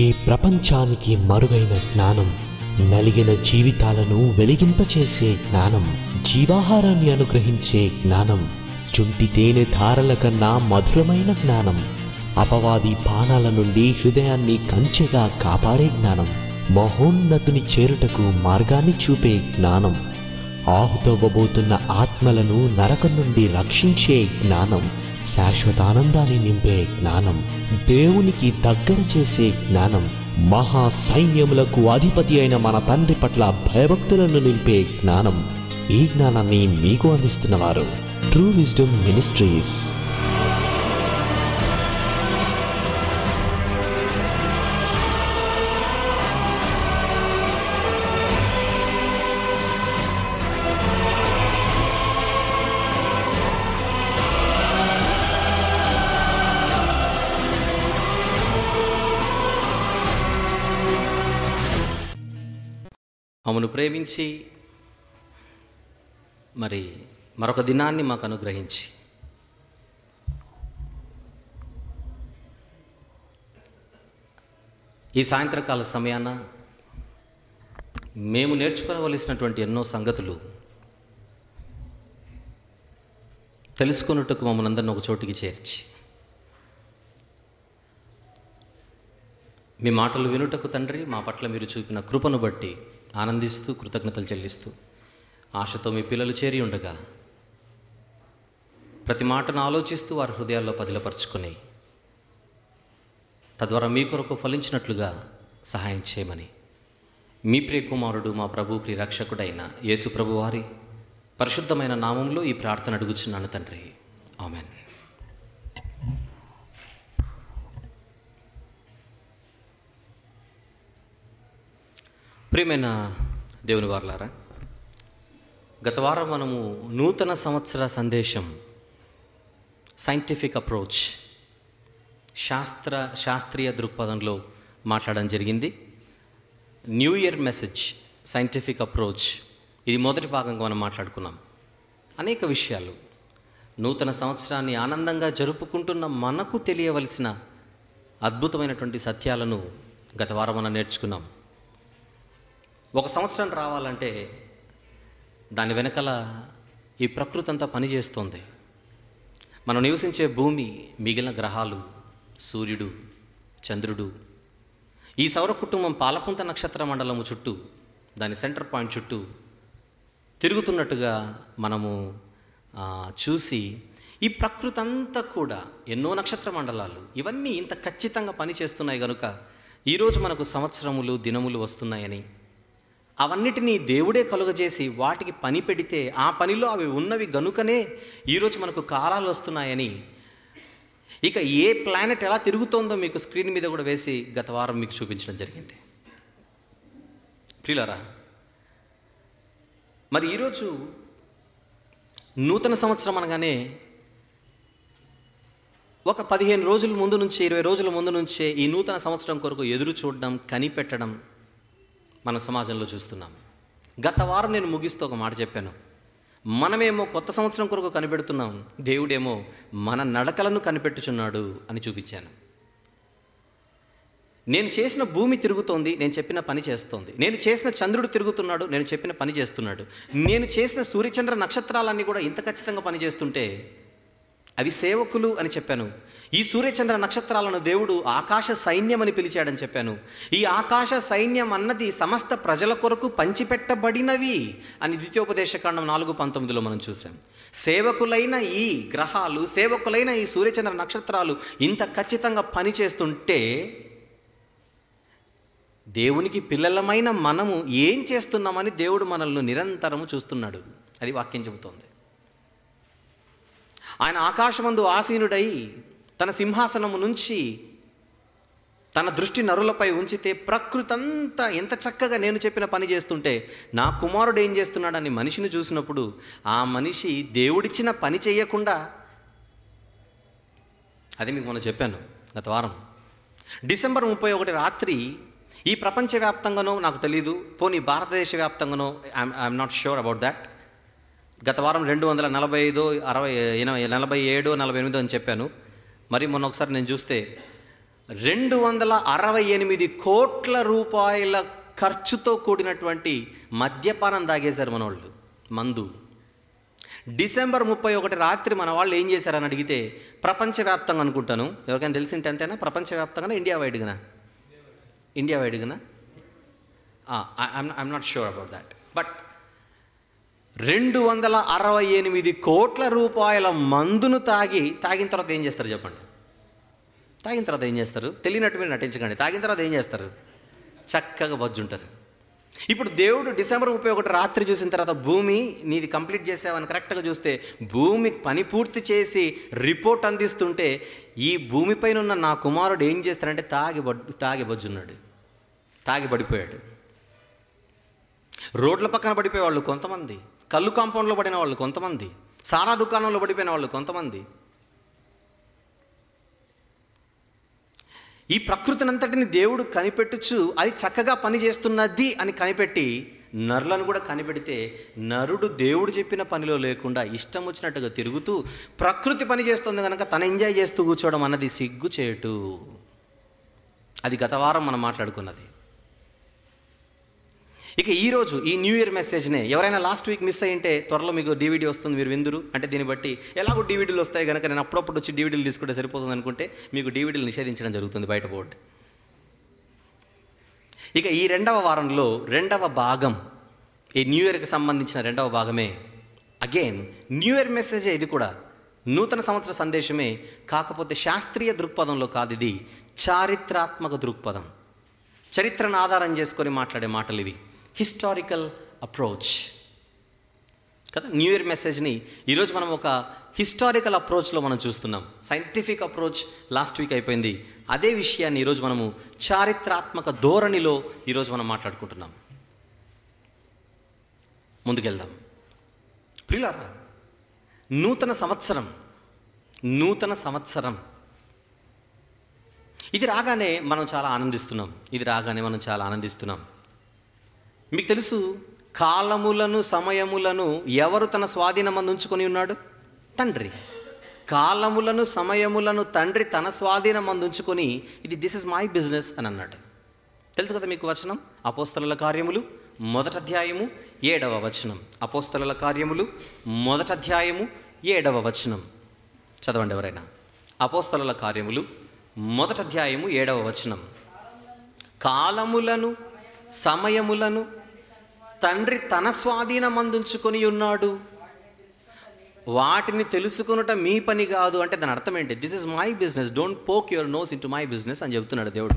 ఈ ప్రపంచానికి మరుగైన జ్ఞానం నలిగిన జీవితాలను వెలిగింపచేసే జ్ఞానం జీవాహారాన్ని అనుగ్రహించే జ్ఞానం చుంటి తేనె ధారల కన్నా మధురమైన జ్ఞానం అపవాది బాణాల నుండి హృదయాన్ని కంచెగా కాపాడే జ్ఞానం మహోన్నతుని చేరుటకు మార్గాన్ని చూపే జ్ఞానం ఆహుతవ్వబోతున్న ఆత్మలను నరకం నుండి రక్షించే జ్ఞానం శాశ్వతానందాన్ని నింపే జ్ఞానం దేవునికి దగ్గర చేసే జ్ఞానం మహా సైన్యములకు అధిపతి అయిన మన తండ్రి పట్ల భయభక్తులను నింపే జ్ఞానం ఈ జ్ఞానాన్ని మీకు అందిస్తున్నవారు ట్రూ విజ్డమ్ మినిస్ట్రీస్ మమ్మను ప్రేమించి మరి మరొక దినాన్ని మాకు అనుగ్రహించి ఈ సాయంత్రకాల సమయాన మేము నేర్చుకోవలసినటువంటి ఎన్నో సంగతులు తెలుసుకున్నట్టుకు మమ్మల్ని అందరిని ఒక చోటికి చేర్చి మీ మాటలు వినుటకు తండ్రి మా పట్ల మీరు చూపిన కృపను బట్టి ఆనందిస్తూ కృతజ్ఞతలు చెల్లిస్తూ ఆశతో మీ పిల్లలు చేరి ఉండగా ప్రతి మాటను ఆలోచిస్తూ వారి హృదయాల్లో పదిలపరుచుకుని తద్వారా మీ కొరకు ఫలించినట్లుగా సహాయం చేయమని మీ ప్రియకుమారుడు మా ప్రభు ప్రియ రక్షకుడైన యేసు ప్రభువారి పరిశుద్ధమైన నామంలో ఈ ప్రార్థన అడుగుచున్నాను తండ్రి ఆమెన్ ప్రియమైన దేవుని వారులారా గత వారం మనము నూతన సంవత్సర సందేశం సైంటిఫిక్ అప్రోచ్ శాస్త్ర శాస్త్రీయ దృక్పథంలో మాట్లాడడం జరిగింది new year message scientific approach ఇది మొదటి భాగంగా మనం మాట్లాడుకున్నాం అనేక విషయాలు నూతన సంవత్సరాన్ని ఆనందంగా జరుపుకుంటున్న మనకు తెలియవలసిన అద్భుతమైనటువంటి సత్యాలను గత వారం మనం నేర్చుకున్నాం ఒక సంవత్సరం రావాలంటే దాని వెనకల ఈ ప్రకృతి అంతా పనిచేస్తుంది మనం నివసించే భూమి మిగిలిన గ్రహాలు సూర్యుడు చంద్రుడు ఈ సౌర కుటుంబం పాలకుంత నక్షత్ర మండలము చుట్టూ దాని సెంటర్ పాయింట్ చుట్టూ తిరుగుతున్నట్టుగా మనము చూసి ఈ ప్రకృతి అంతా కూడా ఎన్నో నక్షత్ర మండలాలు ఇవన్నీ ఇంత ఖచ్చితంగా పనిచేస్తున్నాయి కనుక ఈరోజు మనకు సంవత్సరములు దినములు వస్తున్నాయని అవన్నిటినీ దేవుడే కలుగజేసి వాటికి పని పెడితే ఆ పనిలో అవి ఉన్నవి గనుకనే ఈరోజు మనకు కాలాలు వస్తున్నాయని ఇక ఏ ప్లానెట్ ఎలా తిరుగుతోందో మీకు స్క్రీన్ మీద కూడా వేసి గత వారం మీకు చూపించడం జరిగింది ప్రియులరా మరి ఈరోజు నూతన సంవత్సరం అనగానే ఒక పదిహేను రోజుల ముందు నుంచి ఇరవై రోజుల ముందు నుంచే ఈ నూతన సంవత్సరం కొరకు ఎదురు చూడడం కనిపెట్టడం మన సమాజంలో చూస్తున్నాం గత వారం నేను ముగిస్తూ ఒక మాట చెప్పాను మనమేమో కొత్త సంవత్సరం కొరకు కనిపెడుతున్నాం దేవుడేమో మన నడకలను కనిపెట్టుచున్నాడు అని చూపించాను నేను చేసిన భూమి తిరుగుతోంది నేను చెప్పిన పని చేస్తోంది నేను చేసిన చంద్రుడు తిరుగుతున్నాడు నేను చెప్పిన పని చేస్తున్నాడు నేను చేసిన సూర్యచంద్ర నక్షత్రాలన్నీ కూడా ఇంత ఖచ్చితంగా పనిచేస్తుంటే అవి సేవకులు అని చెప్పాను ఈ సూర్యచంద్ర నక్షత్రాలను దేవుడు ఆకాశ సైన్యం అని పిలిచాడని చెప్పాను ఈ ఆకాశ సైన్యం అన్నది సమస్త ప్రజల కొరకు పంచిపెట్టబడినవి అని ద్వితీయోపదేశకాండం నాలుగు పంతొమ్మిదిలో మనం చూసాం సేవకులైన ఈ గ్రహాలు సేవకులైన ఈ సూర్యచంద్ర నక్షత్రాలు ఇంత ఖచ్చితంగా పనిచేస్తుంటే దేవునికి పిల్లలమైన మనము ఏం చేస్తున్నామని దేవుడు మనల్ని నిరంతరము చూస్తున్నాడు అది వాక్యం చెబుతోంది ఆయన ఆకాశమందు ఆసీనుడై తన సింహాసనము నుంచి తన దృష్టి నరులపై ఉంచితే ప్రకృతంతా ఎంత చక్కగా నేను చెప్పిన పని చేస్తుంటే నా కుమారుడు ఏం చేస్తున్నాడని మనిషిని చూసినప్పుడు ఆ మనిషి దేవుడిచ్చిన పని చేయకుండా అది మీకు మొన్న చెప్పాను గత వారం డిసెంబర్ ముప్పై ఒకటి రాత్రి ఈ ప్రపంచవ్యాప్తంగానో నాకు తెలీదు పోనీ భారతదేశ వ్యాప్తంగానో I'm not sure about that గత వారం రెండు వందల నలభై ఐదు అరవై ఎనభై నలభై ఏడు నలభై ఎనిమిది అని చెప్పాను మరి మొన్న ఒకసారి నేను చూస్తే రెండు వందల అరవై ఎనిమిది కోట్ల రూపాయల ఖర్చుతో కూడినటువంటి మద్యపానం తాగేశారు మనవాళ్ళు మందు డిసెంబర్ ముప్పై ఒకటి రాత్రి మన వాళ్ళు ఏం చేశారని అడిగితే ప్రపంచవ్యాప్తంగా అనుకుంటాను ఎవరికైనా తెలిసింటే అంతేనా ప్రపంచవ్యాప్తంగా ఇండియా వైడ్గానా ఇండియా వైడ్గానా I'm I'm not sure about that but రెండు వందల అరవై ఎనిమిది కోట్ల రూపాయల మందును తాగి తాగిన తర్వాత ఏం చేస్తారు చెప్పండి తాగిన తర్వాత ఏం చేస్తారు తెలియనట్టు మీరు నటించకండి తాగిన తర్వాత ఏం చేస్తారు చక్కగా బజ్జుంటారు ఇప్పుడు దేవుడు డిసెంబర్ ముప్పై ఒకటి రాత్రి చూసిన తర్వాత భూమి నీది కంప్లీట్ చేసావని కరెక్ట్గా చూస్తే భూమి పని పూర్తి చేసి రిపోర్ట్ అందిస్తుంటే ఈ భూమిపైన ఉన్న నా కుమారుడు ఏం చేస్తారంటే తాగి తాగి బజ్జున్నాడు తాగి పడిపోయాడు రోడ్ల పక్కన పడిపోయేవాళ్ళు కొంతమంది కళ్ళు కాంపౌండ్లో పడిన వాళ్ళు కొంతమంది సారా దుకాణంలో పడిపోయిన వాళ్ళు కొంతమంది ఈ ప్రకృతినంతటిని దేవుడు కనిపెట్టుచు అది చక్కగా పనిచేస్తున్నది అని కనిపెట్టి నరులను కూడా కనిపెడితే నరుడు దేవుడు చెప్పిన పనిలో లేకుండా ఇష్టం వచ్చినట్టుగా తిరుగుతూ ప్రకృతి పని చేస్తుంది కనుక తను ఎంజాయ్ చేస్తూ కూర్చోవడం అన్నది సిగ్గు చేయటు అది గత వారం మనం మాట్లాడుకున్నది ఇక ఈరోజు ఈ న్యూ ఇయర్ మెసేజ్నే ఎవరైనా లాస్ట్ వీక్ మిస్ అయ్యింటే త్వరలో మీకు డివిడీ వస్తుంది మీరు విందురు అంటే దీన్ని బట్టి ఎలాగో డివిడీలు వస్తాయి కనుక నేను అప్పుడప్పుడు వచ్చి డివిడీలు తీసుకుంటే సరిపోతుంది అనుకుంటే మీకు డివిడీలు నిషేధించడం జరుగుతుంది బయట బోర్డు ఇక ఈ రెండవ వారంలో రెండవ భాగం ఈ న్యూ ఇయర్కి సంబంధించిన రెండవ భాగమే అగైన్ న్యూ ఇయర్ మెసేజే ఇది కూడా నూతన సంవత్సర సందేశమే కాకపోతే శాస్త్రీయ దృక్పథంలో కాదు ఇది చారిత్రాత్మక దృక్పథం చరిత్రను ఆధారం చేసుకొని మాట్లాడే మాటలు ఇవి హిస్టారికల్ అప్రోచ్ కదా న్యూ ఇయర్ మెసేజ్ని ఈరోజు మనం ఒక హిస్టారికల్ అప్రోచ్లో మనం చూస్తున్నాం సైంటిఫిక్ అప్రోచ్ లాస్ట్ వీక్ అయిపోయింది అదే విషయాన్ని ఈరోజు మనము చారిత్రాత్మక ధోరణిలో ఈరోజు మనం మాట్లాడుకుంటున్నాం ముందుకెళ్దాం ప్రియులారా నూతన సంవత్సరం నూతన సంవత్సరం ఇది రాగానే మనం చాలా ఆనందిస్తున్నాం ఇది రాగానే మనం చాలా ఆనందిస్తున్నాం మీకు తెలుసు కాలములను సమయములను ఎవరు తన స్వాధీనమందు ఉంచుకొని ఉన్నాడు తండ్రి కాలములను సమయములను తండ్రి తన స్వాధీనం అందించుకొని ఇది దిస్ ఇస్ మై బిజినెస్ అని అన్నాడు తెలుసు కదా మీకు వచనం అపోస్తల కార్యములు మొదట అధ్యాయము ఏడవ వచనం అపోస్తల కార్యములు మొదట అధ్యాయము ఏడవ వచనం చదవండి ఎవరైనా అపోస్తల కార్యములు మొదట అధ్యాయము ఏడవ వచనం కాలములను సమయములను తండ్రి తన స్వాధీనమందుంచుకొని ఉన్నాడు వాటిని తెలుసుకునుట మీ పని కాదు అంటే దాని అర్థం ఏంటి this is my business don't poke your nose in my business అని చెబుతున్నాడు దేవుడు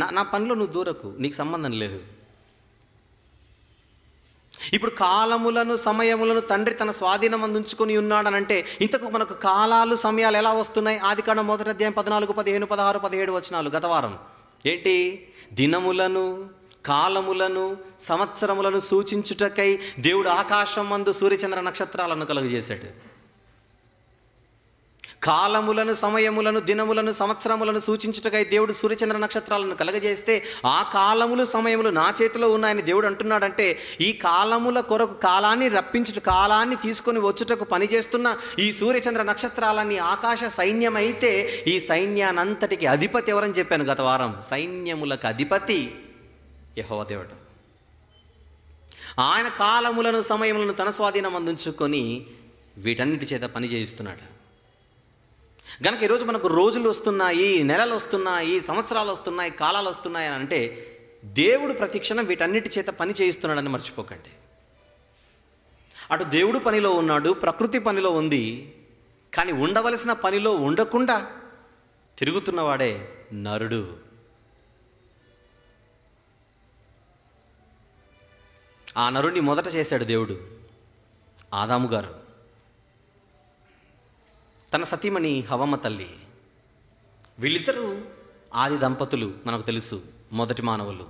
నా నా పనిలో నువ్వు దూరకు నీకు సంబంధం లేదు ఇప్పుడు కాలములను సమయములను తండ్రి తన స్వాధీనం అందించుకొని ఉన్నాడనంటే ఇంతకు మనకు కాలాలు సమయాలు ఎలా వస్తున్నాయి ఆదికాండం మొదటి అధ్యాయం పద్నాలుగు పదిహేను పదహారు పదిహేడు వచ్చినాలు గత వారం ఏంటి దినములను కాలములను సంవత్సరములను సూచించుటకై దేవుడు ఆకాశం మందు సూర్యచంద్ర నక్షత్రాలను కలుగజేశాడు కాలములను సమయములను దినములను సంవత్సరములను సూచించుటకై దేవుడు సూర్యచంద్ర నక్షత్రాలను కలగజేస్తే ఆ కాలములు సమయములు నా చేతిలో ఉన్నాయని దేవుడు అంటున్నాడంటే ఈ కాలముల కొరకు కాలాన్ని రప్పించుట కాలాన్ని తీసుకొని వచ్చుటకు పనిచేస్తున్న ఈ సూర్యచంద్ర నక్షత్రాలన్నీ ఆకాశ సైన్యమైతే ఈ సైన్యానంతటికి అధిపతి ఎవరని చెప్పాను గత వారం సైన్యములకు అధిపతి యహోవ దేవుడు ఆయన కాలములను సమయములను తన స్వాధీనం అందించుకొని వీటన్నిటి చేత పని చేయిస్తున్నాడు గనక ఈరోజు మనకు రోజులు వస్తున్నాయి నెలలు వస్తున్నాయి సంవత్సరాలు వస్తున్నాయి కాలాలు వస్తున్నాయి అని అంటే దేవుడు ప్రతిక్షణం వీటన్నిటి చేత పని చేయిస్తున్నాడని మర్చిపోకండి అటు దేవుడు పనిలో ఉన్నాడు ప్రకృతి పనిలో ఉంది కానీ ఉండవలసిన పనిలో ఉండకుండా తిరుగుతున్నవాడే నరుడు ఆ నరుడిని మొదట చేశాడు దేవుడు ఆదాము గారు తన సతీమణి హవమ్మ తల్లి వీళ్ళిద్దరూ ఆది దంపతులు మనకు తెలుసు మొదటి మానవులు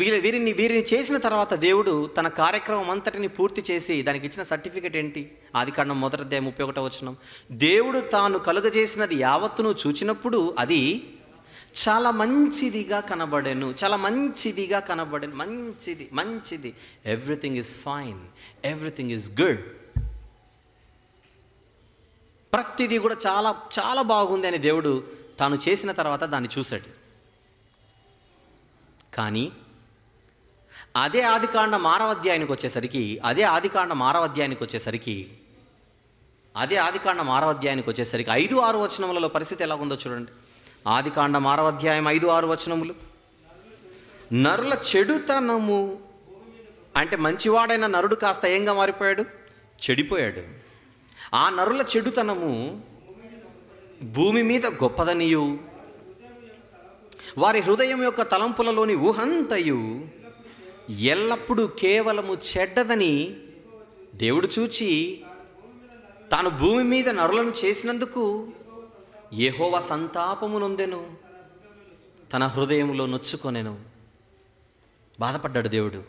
వీరి వీరిని వీరిని చేసిన తర్వాత దేవుడు తన కార్యక్రమం అంతటిని పూర్తి చేసి దానికి ఇచ్చిన సర్టిఫికేట్ ఏంటి ఆది కాండం మొదటి దేవ ముప్పై ఒకటో వచనం దేవుడు తాను కలుగజేసినది యావత్తును చూచినప్పుడు అది చాలా మంచిదిగా కనబడెను చాలా మంచిదిగా కనబడాను మంచిది మంచిది everything is fine everything is good ప్రతిదీ కూడా చాలా చాలా బాగుంది అని దేవుడు తాను చేసిన తర్వాత దాన్ని చూశాడు కానీ అదే ఆదికాండ మారవాధ్యాయానికి వచ్చేసరికి అదే ఆదికాండ మారవాధ్యాయానికి వచ్చేసరికి అదే ఆదికాండ మారవాధ్యాయానికి వచ్చేసరికి ఐదు ఆరు వచనములలో పరిస్థితి ఎలా ఉందో చూడండి ఆదికాండ మారవాధ్యాయం ఐదు ఆరు వచనములు నరుల చెడుతనము అంటే మంచివాడైన నరుడు కాస్త ఏంగా మారిపోయాడు చెడిపోయాడు ఆ నరుల చెడుతనము భూమి మీద గొప్పదనియు వారి హృదయం యొక్క తలంపులలోని ఊహంతయు ఎల్లప్పుడూ కేవలము చెడ్డదని దేవుడు చూచి తాను భూమి మీద నరులను చేసినందుకు ఏహోవ సంతాపమునొందెను తన హృదయంలో నొచ్చుకొనెను బాధపడ్డాడు దేవుడు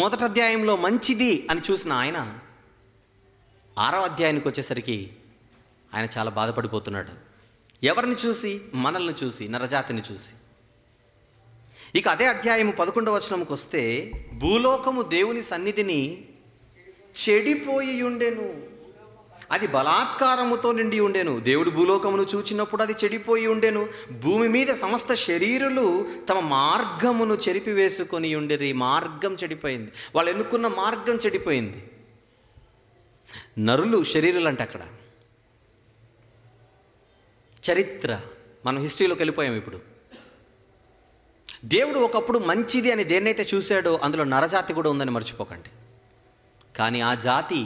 మొదటి అధ్యాయంలో మంచిది అని చూసిన ఆయన ఆరో అధ్యాయానికి వచ్చేసరికి ఆయన చాలా బాధపడిపోతున్నాడు ఎవరిని చూసి మనల్ని చూసి నరజాతిని చూసి ఇక అదే అధ్యాయం పదకొండవ వచనంకి వస్తే భూలోకము దేవుని సన్నిధిని చెడిపోయి ఉండేను అది బలాత్కారముతో నిండి ఉండేను దేవుడు భూలోకమును చూచినప్పుడు అది చెడిపోయి ఉండేను భూమి మీద సమస్త శరీరులు తమ మార్గమును చెరిపివేసుకొని ఈ మార్గం చెడిపోయింది వాళ్ళు ఎన్నుకున్న మార్గం చెడిపోయింది నరులు శరీరాలు అంటే అక్కడ చరిత్ర మనం హిస్టరీలోకి వెళ్ళిపోయాం ఇప్పుడు దేవుడు ఒకప్పుడు మంచిది అని దేన్నైతే చూశాడో అందులో నరజాతి కూడా ఉందని మర్చిపోకండి కానీ ఆ జాతి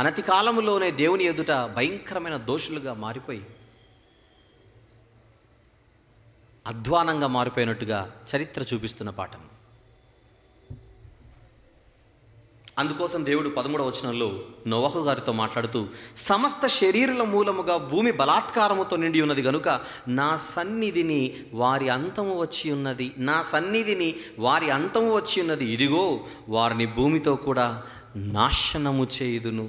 అనతి కాలంలోనే దేవుని ఎదుట భయంకరమైన దోషులుగా మారిపోయి అధ్వానంగా మారిపోయినట్టుగా చరిత్ర చూపిస్తున్న పాఠం అందుకోసం దేవుడు పదమూడవ వచనంలో నోవహు గారితో మాట్లాడుతూ సమస్త శరీరుల మూలముగా భూమి బలాత్కారముతో నిండి ఉన్నది కనుక నా సన్నిధిని వారి అంతము వచ్చి ఉన్నది నా సన్నిధిని వారి అంతము వచ్చి ఉన్నది ఇదిగో వారిని భూమితో కూడా నాశనము చేయుదును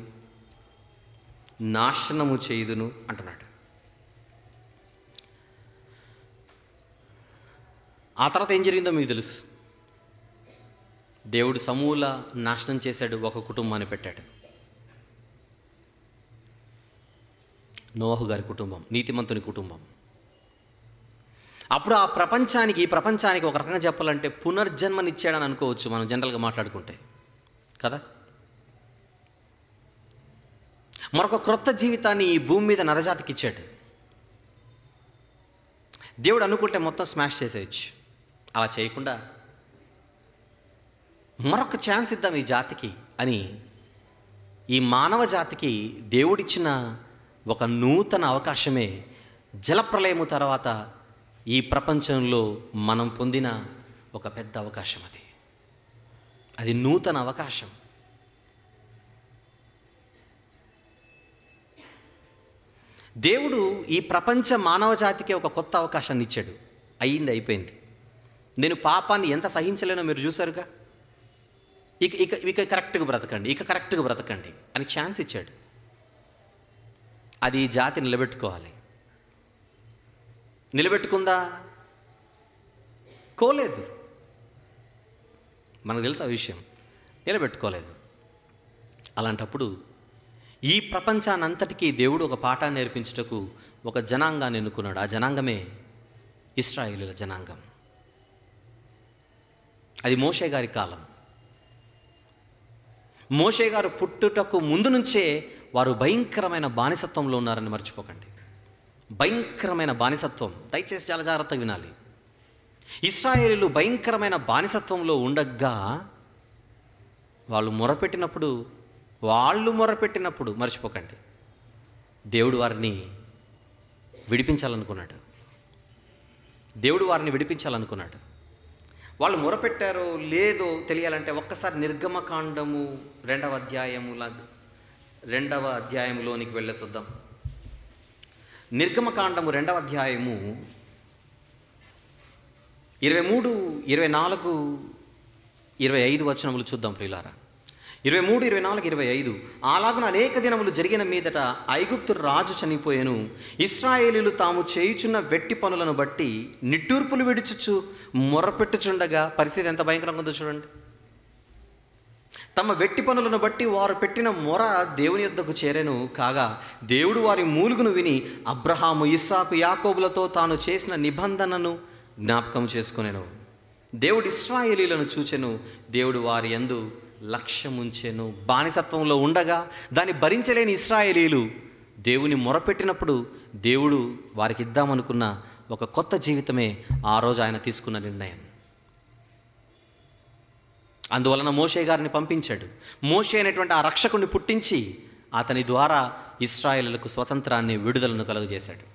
నాశనము చేయుదును అంటున్నాడు ఆ తర్వాత ఏం జరిగిందో మీకు తెలుసు దేవుడు సమూల నాశనం చేశాడు ఒక కుటుంబాన్ని పెట్టాడు నోహు గారి కుటుంబం నీతిమంతుని కుటుంబం అప్పుడు ఆ ప్రపంచానికి ఈ ప్రపంచానికి ఒక రకంగా చెప్పాలంటే పునర్జన్మనిచ్చాడని అనుకోవచ్చు మనం జనరల్గా మాట్లాడుకుంటే కదా మరొక క్రొత్త జీవితాన్ని ఈ భూమి మీద నరజాతికి ఇచ్చాడు దేవుడు అనుకుంటే మొత్తం స్మాష్ చేసేయచ్చు అలా చేయకుండా Hmm? మరొక ఛాన్స్ ఇద్దాం ఈ జాతికి అని ఈ మానవ జాతికి దేవుడిచ్చిన ఒక నూతన అవకాశమే జలప్రలయము తర్వాత ఈ ప్రపంచంలో మనం పొందిన ఒక పెద్ద అవకాశం అది అది నూతన అవకాశం దేవుడు ఈ ప్రపంచ మానవ జాతికి ఒక కొత్త అవకాశాన్ని ఇచ్చాడు అయింది అయిపోయింది నేను పాపాన్ని ఎంత సహించలేనో మీరు చూసారుగా ఇక ఇక ఇక కరెక్ట్గా బ్రతకండి ఇక కరెక్ట్గా బ్రతకండి అని ఛాన్స్ ఇచ్చాడు అది ఈ జాతి నిలబెట్టుకోవాలి నిలబెట్టుకుందా కోలేదు మనకు తెలుసు ఆ విషయం నిలబెట్టుకోలేదు అలాంటప్పుడు ఈ ప్రపంచానంతటికీ దేవుడు ఒక పాఠాన్ని నేర్పించటకు ఒక జనాంగాన్ని ఎన్నుకున్నాడు ఆ జనాంగమే ఇస్రాయిలీల జనాంగం అది మోషే గారి కాలం మోషే గారు పుట్టుటకు ముందు నుంచే వారు భయంకరమైన బానిసత్వంలో ఉన్నారని మర్చిపోకండి భయంకరమైన బానిసత్వం దయచేసి చాలా జాగ్రత్తగా వినాలి ఇస్రాయేలీలు భయంకరమైన బానిసత్వంలో ఉండగా వాళ్ళు మొరపెట్టినప్పుడు వాళ్ళు మొరపెట్టినప్పుడు మర్చిపోకండి దేవుడు వారిని విడిపించాలనుకున్నాడు దేవుడు వారిని విడిపించాలనుకున్నాడు వాళ్ళు మొరపెట్టారో లేదో తెలియాలంటే ఒక్కసారి నిర్గమకాండము రెండవ అధ్యాయముల రెండవ అధ్యాయంలోనికి వెళ్ళేసొద్దాం నిర్గమకాండము రెండవ అధ్యాయము ఇరవై మూడు ఇరవై నాలుగు ఇరవై ఐదు వచనములు చూద్దాం ప్రియులారా ఇరవై మూడు ఇరవై నాలుగు ఇరవై ఐదు అలాగున అనేక దినములు జరిగిన మీదట ఐగుప్తు రాజు చనిపోయాను ఇస్రాయేలీలు తాము చేయుచున్న వెట్టి పనులను బట్టి నిట్టూర్పులు విడుచుచు మొరపెట్టుచుండగా పరిస్థితి ఎంత భయంకరంగా ఉందో చూడండి తమ వెట్టి పనులను బట్టి వారు పెట్టిన మొర దేవుని యొద్దకు చేరెను కాగా దేవుడు వారి మూలుగును విని అబ్రహాము ఇస్సాకు యాకోబులతో తాను చేసిన నిబంధనను జ్ఞాపకం చేసుకునేను దేవుడు ఇస్రాయేలీలను చూచెను దేవుడు వారి ఎందు లక్ష్యం లక్ష్యముంచెను బానిసత్వంలో ఉండగా దాన్ని భరించలేని ఇస్రాయేలీలు దేవుని మొరపెట్టినప్పుడు దేవుడు వారికి ఇద్దామనుకున్న ఒక కొత్త జీవితమే ఆ రోజు ఆయన తీసుకున్న నిర్ణయం అందువలన మోషే గారిని పంపించాడు మోషే అనేటువంటి ఆ రక్షకుని పుట్టించి అతని ద్వారా ఇస్రాయేళ్లకు స్వతంత్రాన్ని విడుదలను కలుగజేశాడు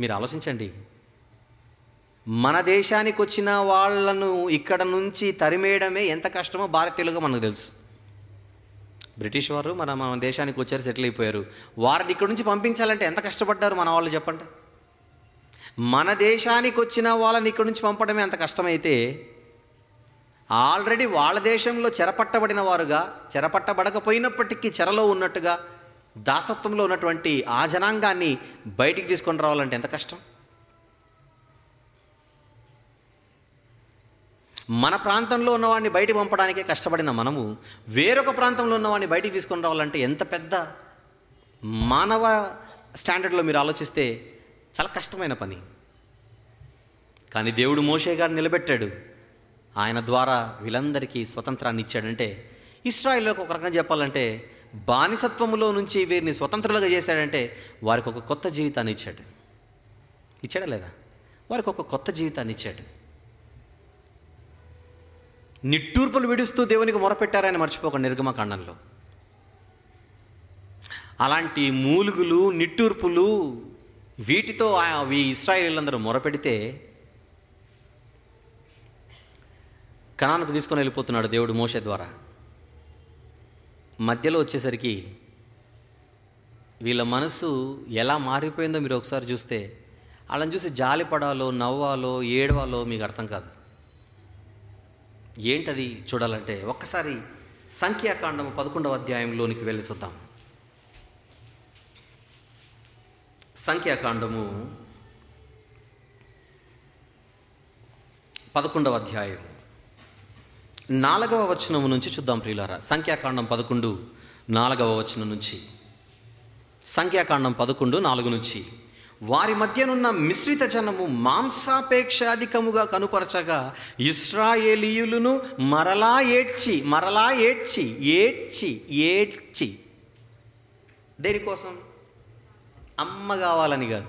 మీరు ఆలోచించండి మన దేశానికి వచ్చిన వాళ్ళను ఇక్కడ నుంచి తరిమేయడమే ఎంత కష్టమో భారతీయులుగా మనకు తెలుసు బ్రిటిష్ వారు మన మన దేశానికి వచ్చారు సెటిల్ అయిపోయారు వారిని ఇక్కడ నుంచి పంపించాలంటే ఎంత కష్టపడ్డారు మన వాళ్ళు చెప్పండి మన దేశానికి వచ్చిన వాళ్ళని ఇక్కడ నుంచి పంపడమే అంత కష్టమైతే ఆల్రెడీ వాళ్ళ దేశంలో చెరపట్టబడిన వారుగా చెరపట్టబడకపోయినప్పటికీ చెరలో ఉన్నట్టుగా దాసత్వంలో ఉన్నటువంటి ఆ జనాంగాన్ని బయటికి తీసుకొని రావాలంటే ఎంత కష్టం మన ప్రాంతంలో ఉన్నవాడిని బయట పంపడానికే కష్టపడిన మనము వేరొక ప్రాంతంలో ఉన్నవాడిని బయటికి తీసుకొని రావాలంటే ఎంత పెద్ద మానవ స్టాండర్డ్లో మీరు ఆలోచిస్తే చాలా కష్టమైన పని కానీ దేవుడు మోషే గారు నిలబెట్టాడు ఆయన ద్వారా వీళ్ళందరికీ స్వతంత్రాన్ని ఇచ్చాడంటే ఇస్రాయిల్లోకి ఒక రకంగా చెప్పాలంటే బానిసత్వములో నుంచి వీరిని స్వతంత్రులుగా చేశాడంటే వారికి ఒక కొత్త జీవితాన్ని ఇచ్చాడు ఇచ్చాడా లేదా వారికి ఒక కొత్త జీవితాన్ని ఇచ్చాడు నిట్టూర్పులు విడుస్తూ దేవునికి మొరపెట్టారని మర్చిపోకండి నిర్గమకాండంలో అలాంటి మూలుగులు నిట్టూర్పులు వీటితో అవి ఇస్రాయిలీలందరూ మొరపెడితే కణానికి తీసుకొని వెళ్ళిపోతున్నాడు దేవుడు మోస ద్వారా మధ్యలో వచ్చేసరికి వీళ్ళ మనసు ఎలా మారిపోయిందో మీరు ఒకసారి చూస్తే వాళ్ళని చూసి జాలిపడాలో నవ్వాలో ఏడవాలో మీకు అర్థం కాదు ఏంటది చూడాలంటే ఒక్కసారి సంఖ్యాకాండము పదకొండవ అధ్యాయంలోనికి వెళ్ళి చూద్దాం సంఖ్యాకాండము పదకొండవ అధ్యాయం నాలుగవ వచనం నుంచి చూద్దాం ప్రియులారా సంఖ్యాకాండం పదకొండు నాలుగవ వచనం నుంచి సంఖ్యాకాండం పదకొండు నాలుగు నుంచి వారి మధ్యనున్న మిశ్రిత జనము మాంసాపేక్షాధికముగా కనుపరచగా ఇస్రాయేలీయులను మరలా ఏడ్చి మరలా ఏడ్చి ఏడ్చి ఏడ్చి దేనికోసం అమ్మ కావాలని కాదు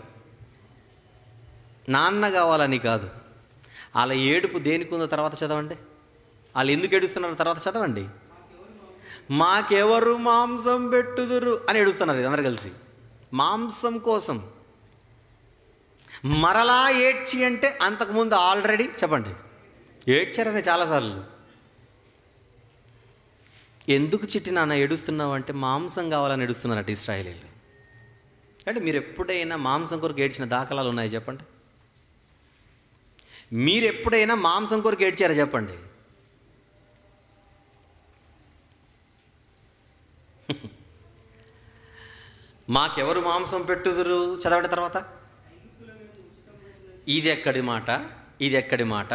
నాన్న కావాలని కాదు వాళ్ళ ఏడుపు దేనికి ఉందో తర్వాత చదవండి వాళ్ళు ఎందుకు ఏడుస్తున్నారు తర్వాత చదవండి మాకెవరు మాంసం పెట్టుదురు అని ఏడుస్తున్నారు అందరు కలిసి మాంసం కోసం మరలా ఏడ్చి అంటే అంతకుముందు ఆల్రెడీ చెప్పండి ఏడ్చారని చాలాసార్లు ఎందుకు చిట్టి నాన్న ఏడుస్తున్నావు అంటే మాంసం కావాలని ఏడుస్తున్నారట ఇస్రాయలీలు అంటే మీరు ఎప్పుడైనా మాంసం కొరకు ఏడ్చిన దాఖలాలు ఉన్నాయి చెప్పండి మీరు ఎప్పుడైనా మాంసం కొరకు ఏడ్చారా చెప్పండి మాకెవరు మాంసం పెట్టుదురు చదవడం తర్వాత ఇది ఎక్కడి మాట ఇది ఎక్కడి మాట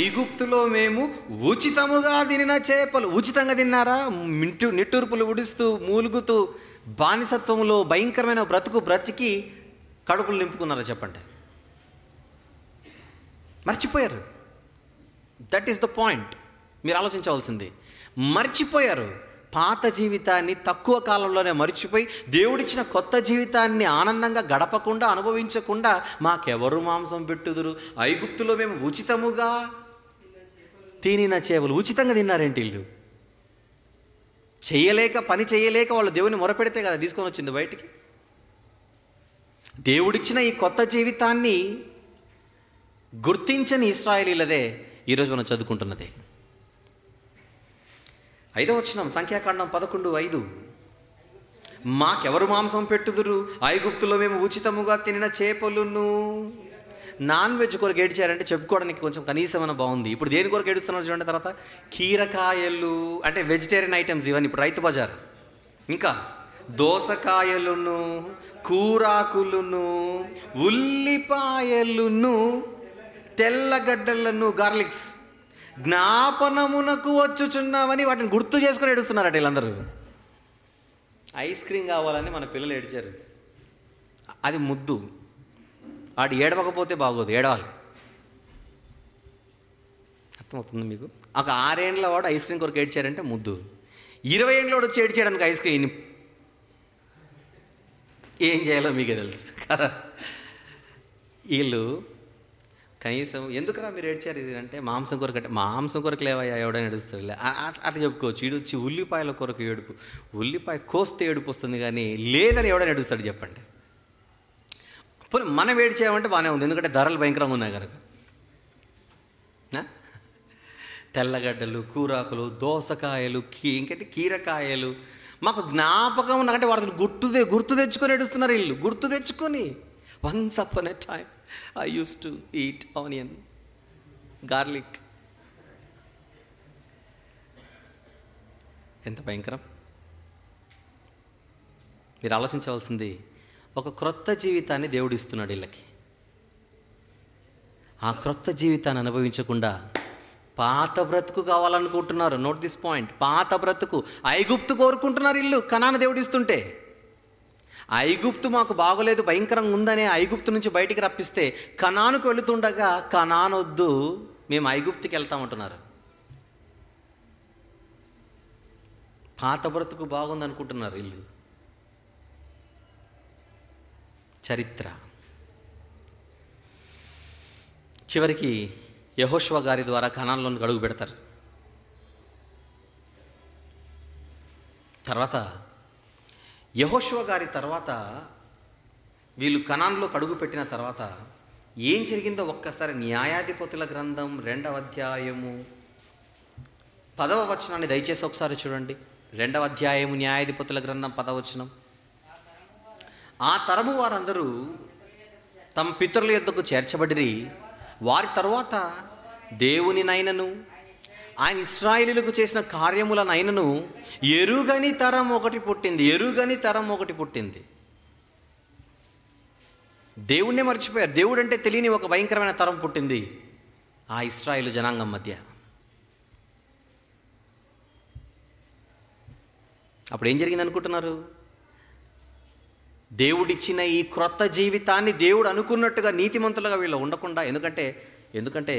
ఐగుప్తులో మేము ఉచితముగా తినిన చేపలు ఉచితంగా తిన్నారా మిట్టు నిట్టూర్పులు ఉడుస్తూ మూలుగుతూ బానిసత్వంలో భయంకరమైన బ్రతుకు బ్రతికి కడుపులు నింపుకున్నారా చెప్పండి మర్చిపోయారు దట్ ఈస్ ద పాయింట్ మీరు ఆలోచించవలసింది మర్చిపోయారు పాత జీవితాన్ని తక్కువ కాలంలోనే మర్చిపోయి దేవుడిచ్చిన కొత్త జీవితాన్ని ఆనందంగా గడపకుండా అనుభవించకుండా మాకెవరు మాంసం పెట్టుదురు ఐగుప్తులో మేము ఉచితముగా తినిన చేపలు ఉచితంగా తిన్నారేంటి వీళ్ళు చేయలేక పని చేయలేక వాళ్ళు దేవుని మొరపెడితే కదా తీసుకొని వచ్చింది బయటికి దేవుడిచ్చిన ఈ కొత్త జీవితాన్ని గుర్తించని ఇస్రాయలీలదే ఈరోజు మనం చదువుకుంటున్నదే ఐదో వచ్చినాం సంఖ్యాకాండం పదకొండు ఐదు మాకెవరు మాంసం పెట్టుదురు ఐగుప్తులో మేము ఉచితముగా తినిన చేపలును నాన్ వెజ్ కొరకు ఏడిచారంటే చెప్పుకోవడానికి కొంచెం కనీసమైన బాగుంది ఇప్పుడు దేని కొరకు ఏడుస్తున్నారు చూడండి తర్వాత కీరకాయలు అంటే వెజిటేరియన్ ఐటమ్స్ ఇవన్నీ ఇప్పుడు రైతు బజార్ ఇంకా దోసకాయలును కూరాకులును ఉల్లిపాయలును తెల్లగడ్డలను గార్లిక్స్ జ్ఞాపనమునకు వచ్చుచున్నామని వాటిని గుర్తు చేసుకుని ఏడుస్తున్నారట వీళ్ళందరూ ఐస్ క్రీమ్ కావాలని మన పిల్లలు ఏడిచారు అది ముద్దు వాడు ఏడవకపోతే బాగోదు ఏడవాలి అర్థమవుతుంది మీకు ఒక ఆరేండ్ల వాడు ఐస్ క్రీమ్ కొరకు ఏడ్చారంటే ముద్దు ఇరవై ఏండ్ల వాడు వచ్చి ఏడ్చేయడానికి ఐస్ క్రీమ్ ఏం చేయాలో మీకే తెలుసు కదా వీళ్ళు కనీసం ఎందుకురా మీరు ఏడ్చారు ఇది అంటే మాంసం కొరకు అంటే మాంసం కొరకు లేవయ్యా ఎవడని ఏడుస్తారు అట్లా చెప్పుకోవచ్చు ఈడు వచ్చి ఉల్లిపాయల కొరకు ఏడుపు ఉల్లిపాయ కోస్తే ఏడుపు వస్తుంది కానీ లేదని ఎవడని ఏడుస్తాడు చెప్పండి పోనీ మనం ఏడ్చామంటే బాగానే ఉంది ఎందుకంటే ధరలు భయంకరంగా ఉన్నాయి కనుక తెల్లగడ్డలు కూరాకులు దోసకాయలు కీ ఇంకంటే కీరకాయలు మాకు జ్ఞాపకం ఉన్నదంటే వాటిని గుర్తు గుర్తు తెచ్చుకొని ఏడుస్తున్నారు వీళ్ళు గుర్తు తెచ్చుకొని వన్స్ అప్ అనే time I use to eat onion garlic ఎంత భయంకరం మీరు ఆలోచించవలసింది ఒక క్రొత్త జీవితాన్ని దేవుడు ఇస్తున్నాడు వీళ్ళకి ఆ క్రొత్త జీవితాన్ని అనుభవించకుండా పాత బ్రతుకు కావాలనుకుంటున్నారు నోట్ దిస్ పాయింట్ పాత బ్రతుకు ఐగుప్తు కోరుకుంటున్నారు ఇల్లు కనాన దేవుడిస్తుంటే ఐగుప్తు మాకు బాగోలేదు భయంకరంగా ఉందనే ఐగుప్తు నుంచి బయటికి రప్పిస్తే కణానుకు వెళుతుండగా కణానొద్దు మేము ఐగుప్తికి వెళ్తామంటున్నారు పాత బ్రతుకు బాగుంది అనుకుంటున్నారు ఇల్లు చరిత్ర చివరికి యహోష్వ గారి ద్వారా కణాల్లోనికి గడుగు పెడతారు తర్వాత యహోశివ గారి తర్వాత వీళ్ళు కణాన్లో కడుగు పెట్టిన తర్వాత ఏం జరిగిందో ఒక్కసారి న్యాయాధిపతుల గ్రంథం రెండవ అధ్యాయము పదవ వచనాన్ని దయచేసి ఒకసారి చూడండి రెండవ అధ్యాయము న్యాయాధిపతుల గ్రంథం పదవచనం ఆ తరము వారందరూ తమ పితరుల యొద్దకు చేర్చబడిరి వారి తర్వాత దేవునినైనను ఆయన ఇస్రాయిలీలకు చేసిన కార్యములనైనను ఎరుగని తరం ఒకటి పుట్టింది ఎరుగని తరం ఒకటి పుట్టింది దేవుణ్ణే మర్చిపోయారు దేవుడు అంటే తెలియని ఒక భయంకరమైన తరం పుట్టింది ఆ ఇస్రాయిల్ జనాంగం మధ్య అప్పుడు ఏం జరిగింది అనుకుంటున్నారు దేవుడిచ్చిన ఈ క్రొత్త జీవితాన్ని దేవుడు అనుకున్నట్టుగా నీతిమంతులుగా వీళ్ళు ఉండకుండా ఎందుకంటే ఎందుకంటే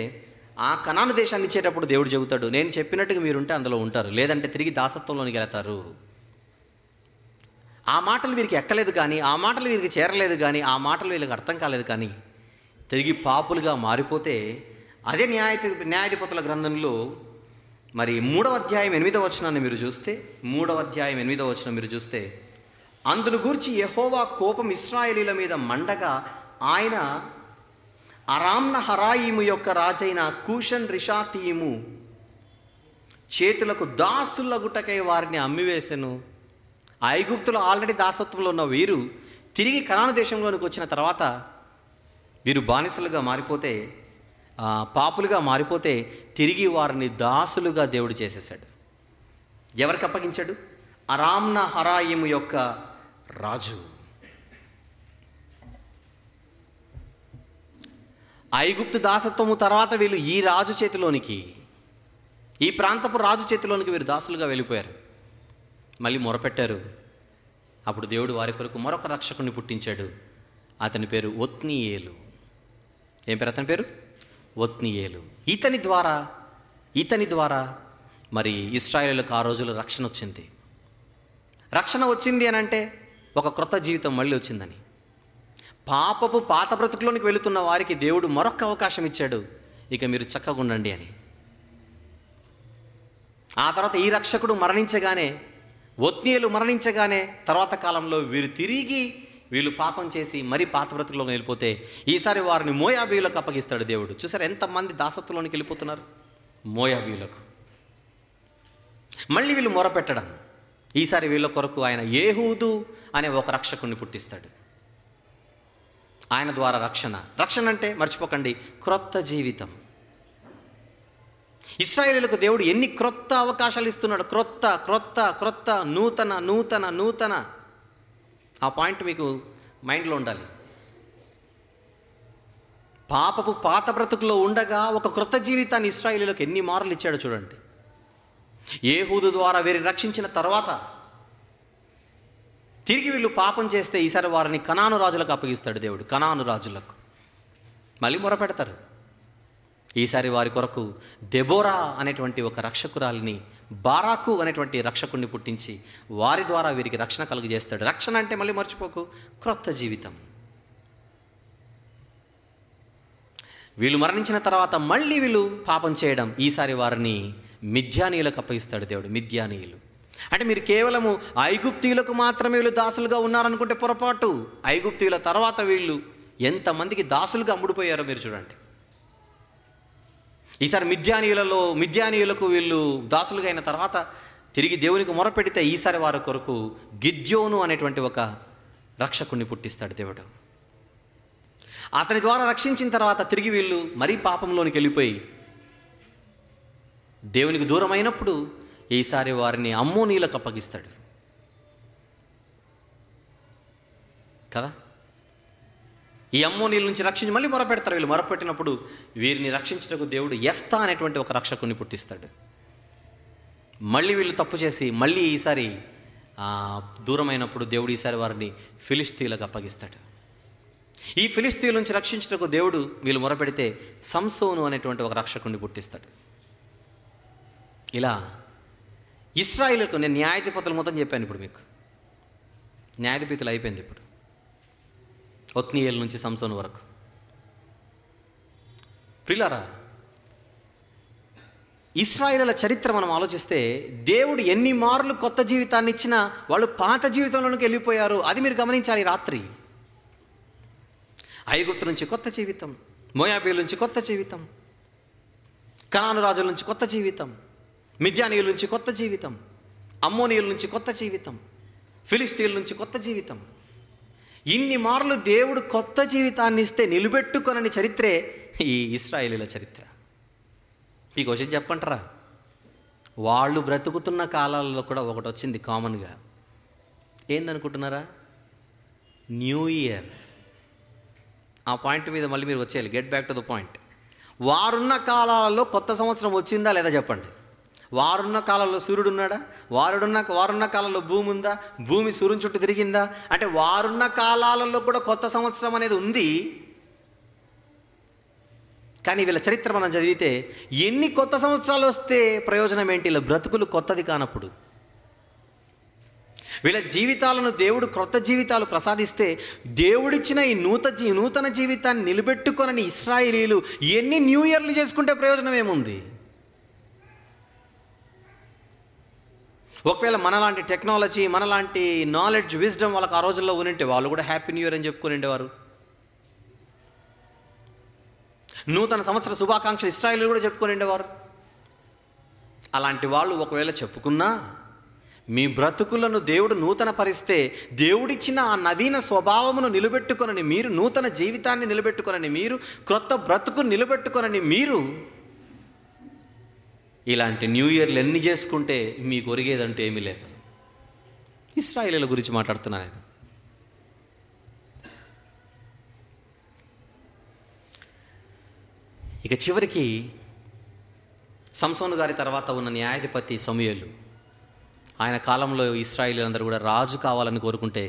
ఆ కణాను దేశాన్ని ఇచ్చేటప్పుడు దేవుడు చెబుతాడు నేను చెప్పినట్టుగా మీరుంటే అందులో ఉంటారు లేదంటే తిరిగి దాసత్వంలోనికి వెళతారు ఆ మాటలు వీరికి ఎక్కలేదు కానీ ఆ మాటలు వీరికి చేరలేదు కానీ ఆ మాటలు వీళ్ళకి అర్థం కాలేదు కానీ తిరిగి పాపులుగా మారిపోతే అదే న్యాయ న్యాయాధిపతుల గ్రంథంలో మరి మూడవ అధ్యాయం ఎనిమిదవ వచనాన్ని మీరు చూస్తే మూడవ అధ్యాయం ఎనిమిదవ వచనం మీరు చూస్తే అందులో గూర్చి యహోవా కోపం ఇస్రాయేలీల మీద మండగా ఆయన అరామ్న హరాయిము యొక్క రాజైన కూషన్ రిషాతీము చేతులకు దాసుల గుటకై వారిని అమ్మివేశను ఐగుప్తులు ఆల్రెడీ దాసత్వంలో ఉన్న వీరు తిరిగి కరాను దేశంలోనికి వచ్చిన తర్వాత వీరు బానిసలుగా మారిపోతే పాపులుగా మారిపోతే తిరిగి వారిని దాసులుగా దేవుడు చేసేశాడు ఎవరికి అప్పగించాడు అరామ్న హరాయిము యొక్క రాజు ఐగుప్తు దాసత్వము తర్వాత వీళ్ళు ఈ రాజు చేతిలోనికి ఈ ప్రాంతపు రాజు చేతిలోనికి వీరు దాసులుగా వెళ్ళిపోయారు మళ్ళీ మొరపెట్టారు అప్పుడు దేవుడు వారి కొరకు మరొక రక్షకుని పుట్టించాడు అతని పేరు ఒత్నియేలు ఏం పేరు అతని పేరు ఒత్నియేలు ఇతని ద్వారా ఇతని ద్వారా మరి ఇస్రాయలకు ఆ రోజులు రక్షణ వచ్చింది రక్షణ వచ్చింది అని అంటే ఒక క్రొత్త జీవితం మళ్ళీ వచ్చిందని పాపపు పాత బ్రతుకులోనికి వెళుతున్న వారికి దేవుడు మరొక అవకాశం ఇచ్చాడు ఇక మీరు చక్కగా ఉండండి అని ఆ తర్వాత ఈ రక్షకుడు మరణించగానే ఒత్నీయులు మరణించగానే తర్వాత కాలంలో వీరు తిరిగి వీళ్ళు పాపం చేసి మరీ పాత బ్రతుకులోకి వెళ్ళిపోతే ఈసారి వారిని మోయాబీయులకు అప్పగిస్తాడు దేవుడు చూసారు ఎంతమంది దాసత్వంలోనికి వెళ్ళిపోతున్నారు మోయాబీయులకు మళ్ళీ వీళ్ళు మొరపెట్టడం ఈసారి వీళ్ళ కొరకు ఆయన ఏహూదు అనే ఒక రక్షకుడిని పుట్టిస్తాడు ఆయన ద్వారా రక్షణ రక్షణ అంటే మర్చిపోకండి క్రొత్త జీవితం ఇస్రాయేలీలకు దేవుడు ఎన్ని క్రొత్త అవకాశాలు ఇస్తున్నాడు క్రొత్త క్రొత్త క్రొత్త నూతన నూతన నూతన ఆ పాయింట్ మీకు మైండ్లో ఉండాలి పాపపు పాత బ్రతుకులో ఉండగా ఒక క్రొత్త జీవితాన్ని ఇస్రాయేలీలకు ఎన్ని మార్లు ఇచ్చాడో చూడండి ఏహూదు ద్వారా వీరిని రక్షించిన తర్వాత తిరిగి వీళ్ళు పాపం చేస్తే ఈసారి వారిని కణాను రాజులకు అప్పగిస్తాడు దేవుడు కణాను రాజులకు మళ్ళీ మొరపెడతారు ఈసారి వారి కొరకు దెబోరా అనేటువంటి ఒక రక్షకురాలిని బారాకు అనేటువంటి రక్షకుడిని పుట్టించి వారి ద్వారా వీరికి రక్షణ కలుగజేస్తాడు రక్షణ అంటే మళ్ళీ మర్చిపోకు క్రొత్త జీవితం వీళ్ళు మరణించిన తర్వాత మళ్ళీ వీళ్ళు పాపం చేయడం ఈసారి వారిని మిథ్యానీయులకు అప్పగిస్తాడు దేవుడు మిథ్యానీయులు అంటే మీరు కేవలము ఐగుప్తీయులకు మాత్రమే వీళ్ళు దాసులుగా ఉన్నారనుకుంటే పొరపాటు ఐగుప్తీయుల తర్వాత వీళ్ళు ఎంతమందికి దాసులుగా అమ్ముడిపోయారో మీరు చూడండి ఈసారి మిద్యానీయులలో మిద్యానీయులకు వీళ్ళు దాసులుగా అయిన తర్వాత తిరిగి దేవునికి మొరపెడితే ఈసారి వారి కొరకు గిద్యోను అనేటువంటి ఒక రక్షకుణ్ణి పుట్టిస్తాడు దేవుడు అతని ద్వారా రక్షించిన తర్వాత తిరిగి వీళ్ళు మరీ పాపంలోనికి వెళ్ళిపోయి దేవునికి దూరమైనప్పుడు ఈసారి వారిని అమ్మోనీలకు అప్పగిస్తాడు కదా ఈ అమ్మోనీల నుంచి రక్షించి మళ్ళీ మొరపెడతారు వీళ్ళు మొరపెట్టినప్పుడు వీరిని రక్షించటకు దేవుడు ఎఫ్తా అనేటువంటి ఒక రక్షకుని పుట్టిస్తాడు మళ్ళీ వీళ్ళు తప్పు చేసి మళ్ళీ ఈసారి దూరమైనప్పుడు దేవుడు ఈసారి వారిని ఫిలిస్తీన్లకు అప్పగిస్తాడు ఈ ఫిలిస్తీన్ల నుంచి రక్షించటకు దేవుడు వీళ్ళు మొరపెడితే సంసోను అనేటువంటి ఒక రక్షకుని పుట్టిస్తాడు ఇలా ఇస్రాయిల్కు నేను న్యాయాధిపతుల మొత్తం చెప్పాను ఇప్పుడు మీకు న్యాయాధిపతులు అయిపోయింది ఇప్పుడు ఒత్నీయుల నుంచి సంసోన్ వరకు ప్రిలరా ఇస్రాయిల చరిత్ర మనం ఆలోచిస్తే దేవుడు ఎన్ని మార్లు కొత్త జీవితాన్ని ఇచ్చినా వాళ్ళు పాత జీవితంలోనికి వెళ్ళిపోయారు అది మీరు గమనించాలి రాత్రి ఐగుప్తు నుంచి కొత్త జీవితం మోయాబీల నుంచి కొత్త జీవితం కనాను రాజుల నుంచి కొత్త జీవితం మిద్యానీయుల నుంచి కొత్త జీవితం అమ్మోనీయుల నుంచి కొత్త జీవితం ఫిలిస్తీన్ల నుంచి కొత్త జీవితం ఇన్ని మార్లు దేవుడు కొత్త జీవితాన్ని ఇస్తే నిలబెట్టుకొనని చరిత్రే ఈ ఇస్రాయేలీల చరిత్ర మీకు వచ్చి చెప్పంటారా వాళ్ళు బ్రతుకుతున్న కాలాలలో కూడా ఒకటి వచ్చింది కామన్గా ఏందనుకుంటున్నారా న్యూ ఇయర్ ఆ పాయింట్ మీద మళ్ళీ మీరు వచ్చేయాలి get back to the point వారున్న కాలాలలో కొత్త సంవత్సరం వచ్చిందా లేదా చెప్పండి వారున్న కాలంలో సూర్యుడు ఉన్నాడా వారుడున్న వారున్న కాలంలో భూమి ఉందా భూమి సూర్యుని చుట్టూ తిరిగిందా అంటే వారున్న కాలాలలో కూడా కొత్త సంవత్సరం అనేది ఉంది కానీ వీళ్ళ చరిత్ర మనం చదివితే ఎన్ని కొత్త సంవత్సరాలు వస్తే ప్రయోజనం ఏంటి వీళ్ళ బ్రతుకులు కొత్తది కానప్పుడు వీళ్ళ జీవితాలను దేవుడు క్రొత్త జీవితాలు ప్రసాదిస్తే దేవుడిచ్చిన ఈ నూత నూతన జీవితాన్ని నిలబెట్టుకొనని ఇస్రాయిలీలు ఎన్ని న్యూ ఇయర్లు చేసుకుంటే ప్రయోజనం ఏముంది ఒకవేళ మనలాంటి టెక్నాలజీ మనలాంటి నాలెడ్జ్ విజ్డమ్ వాళ్ళకి ఆ రోజుల్లో ఉంటే వాళ్ళు కూడా హ్యాపీ న్యూ ఇయర్ అని చెప్పుకుని ఉండేవారు నూతన సంవత్సర శుభాకాంక్షలు ఇస్రాయిల్ కూడా చెప్పుకుని ఉండేవారు అలాంటి వాళ్ళు ఒకవేళ చెప్పుకున్నా మీ బ్రతుకులను దేవుడు నూతన పరిస్తే దేవుడిచ్చిన ఆ నవీన స్వభావమును నిలబెట్టుకొనని మీరు నూతన జీవితాన్ని నిలబెట్టుకొనని మీరు క్రొత్త బ్రతుకును నిలబెట్టుకొనని మీరు ఇలాంటి న్యూ ఇయర్లు ఎన్ని చేసుకుంటే మీకు ఒరిగేదంటూ ఏమీ లేదు ఇస్రాయిలీల గురించి మాట్లాడుతున్నాను నేను ఇక చివరికి సంసోను గారి తర్వాత ఉన్న న్యాయాధిపతి సమయలు ఆయన కాలంలో అందరూ కూడా రాజు కావాలని కోరుకుంటే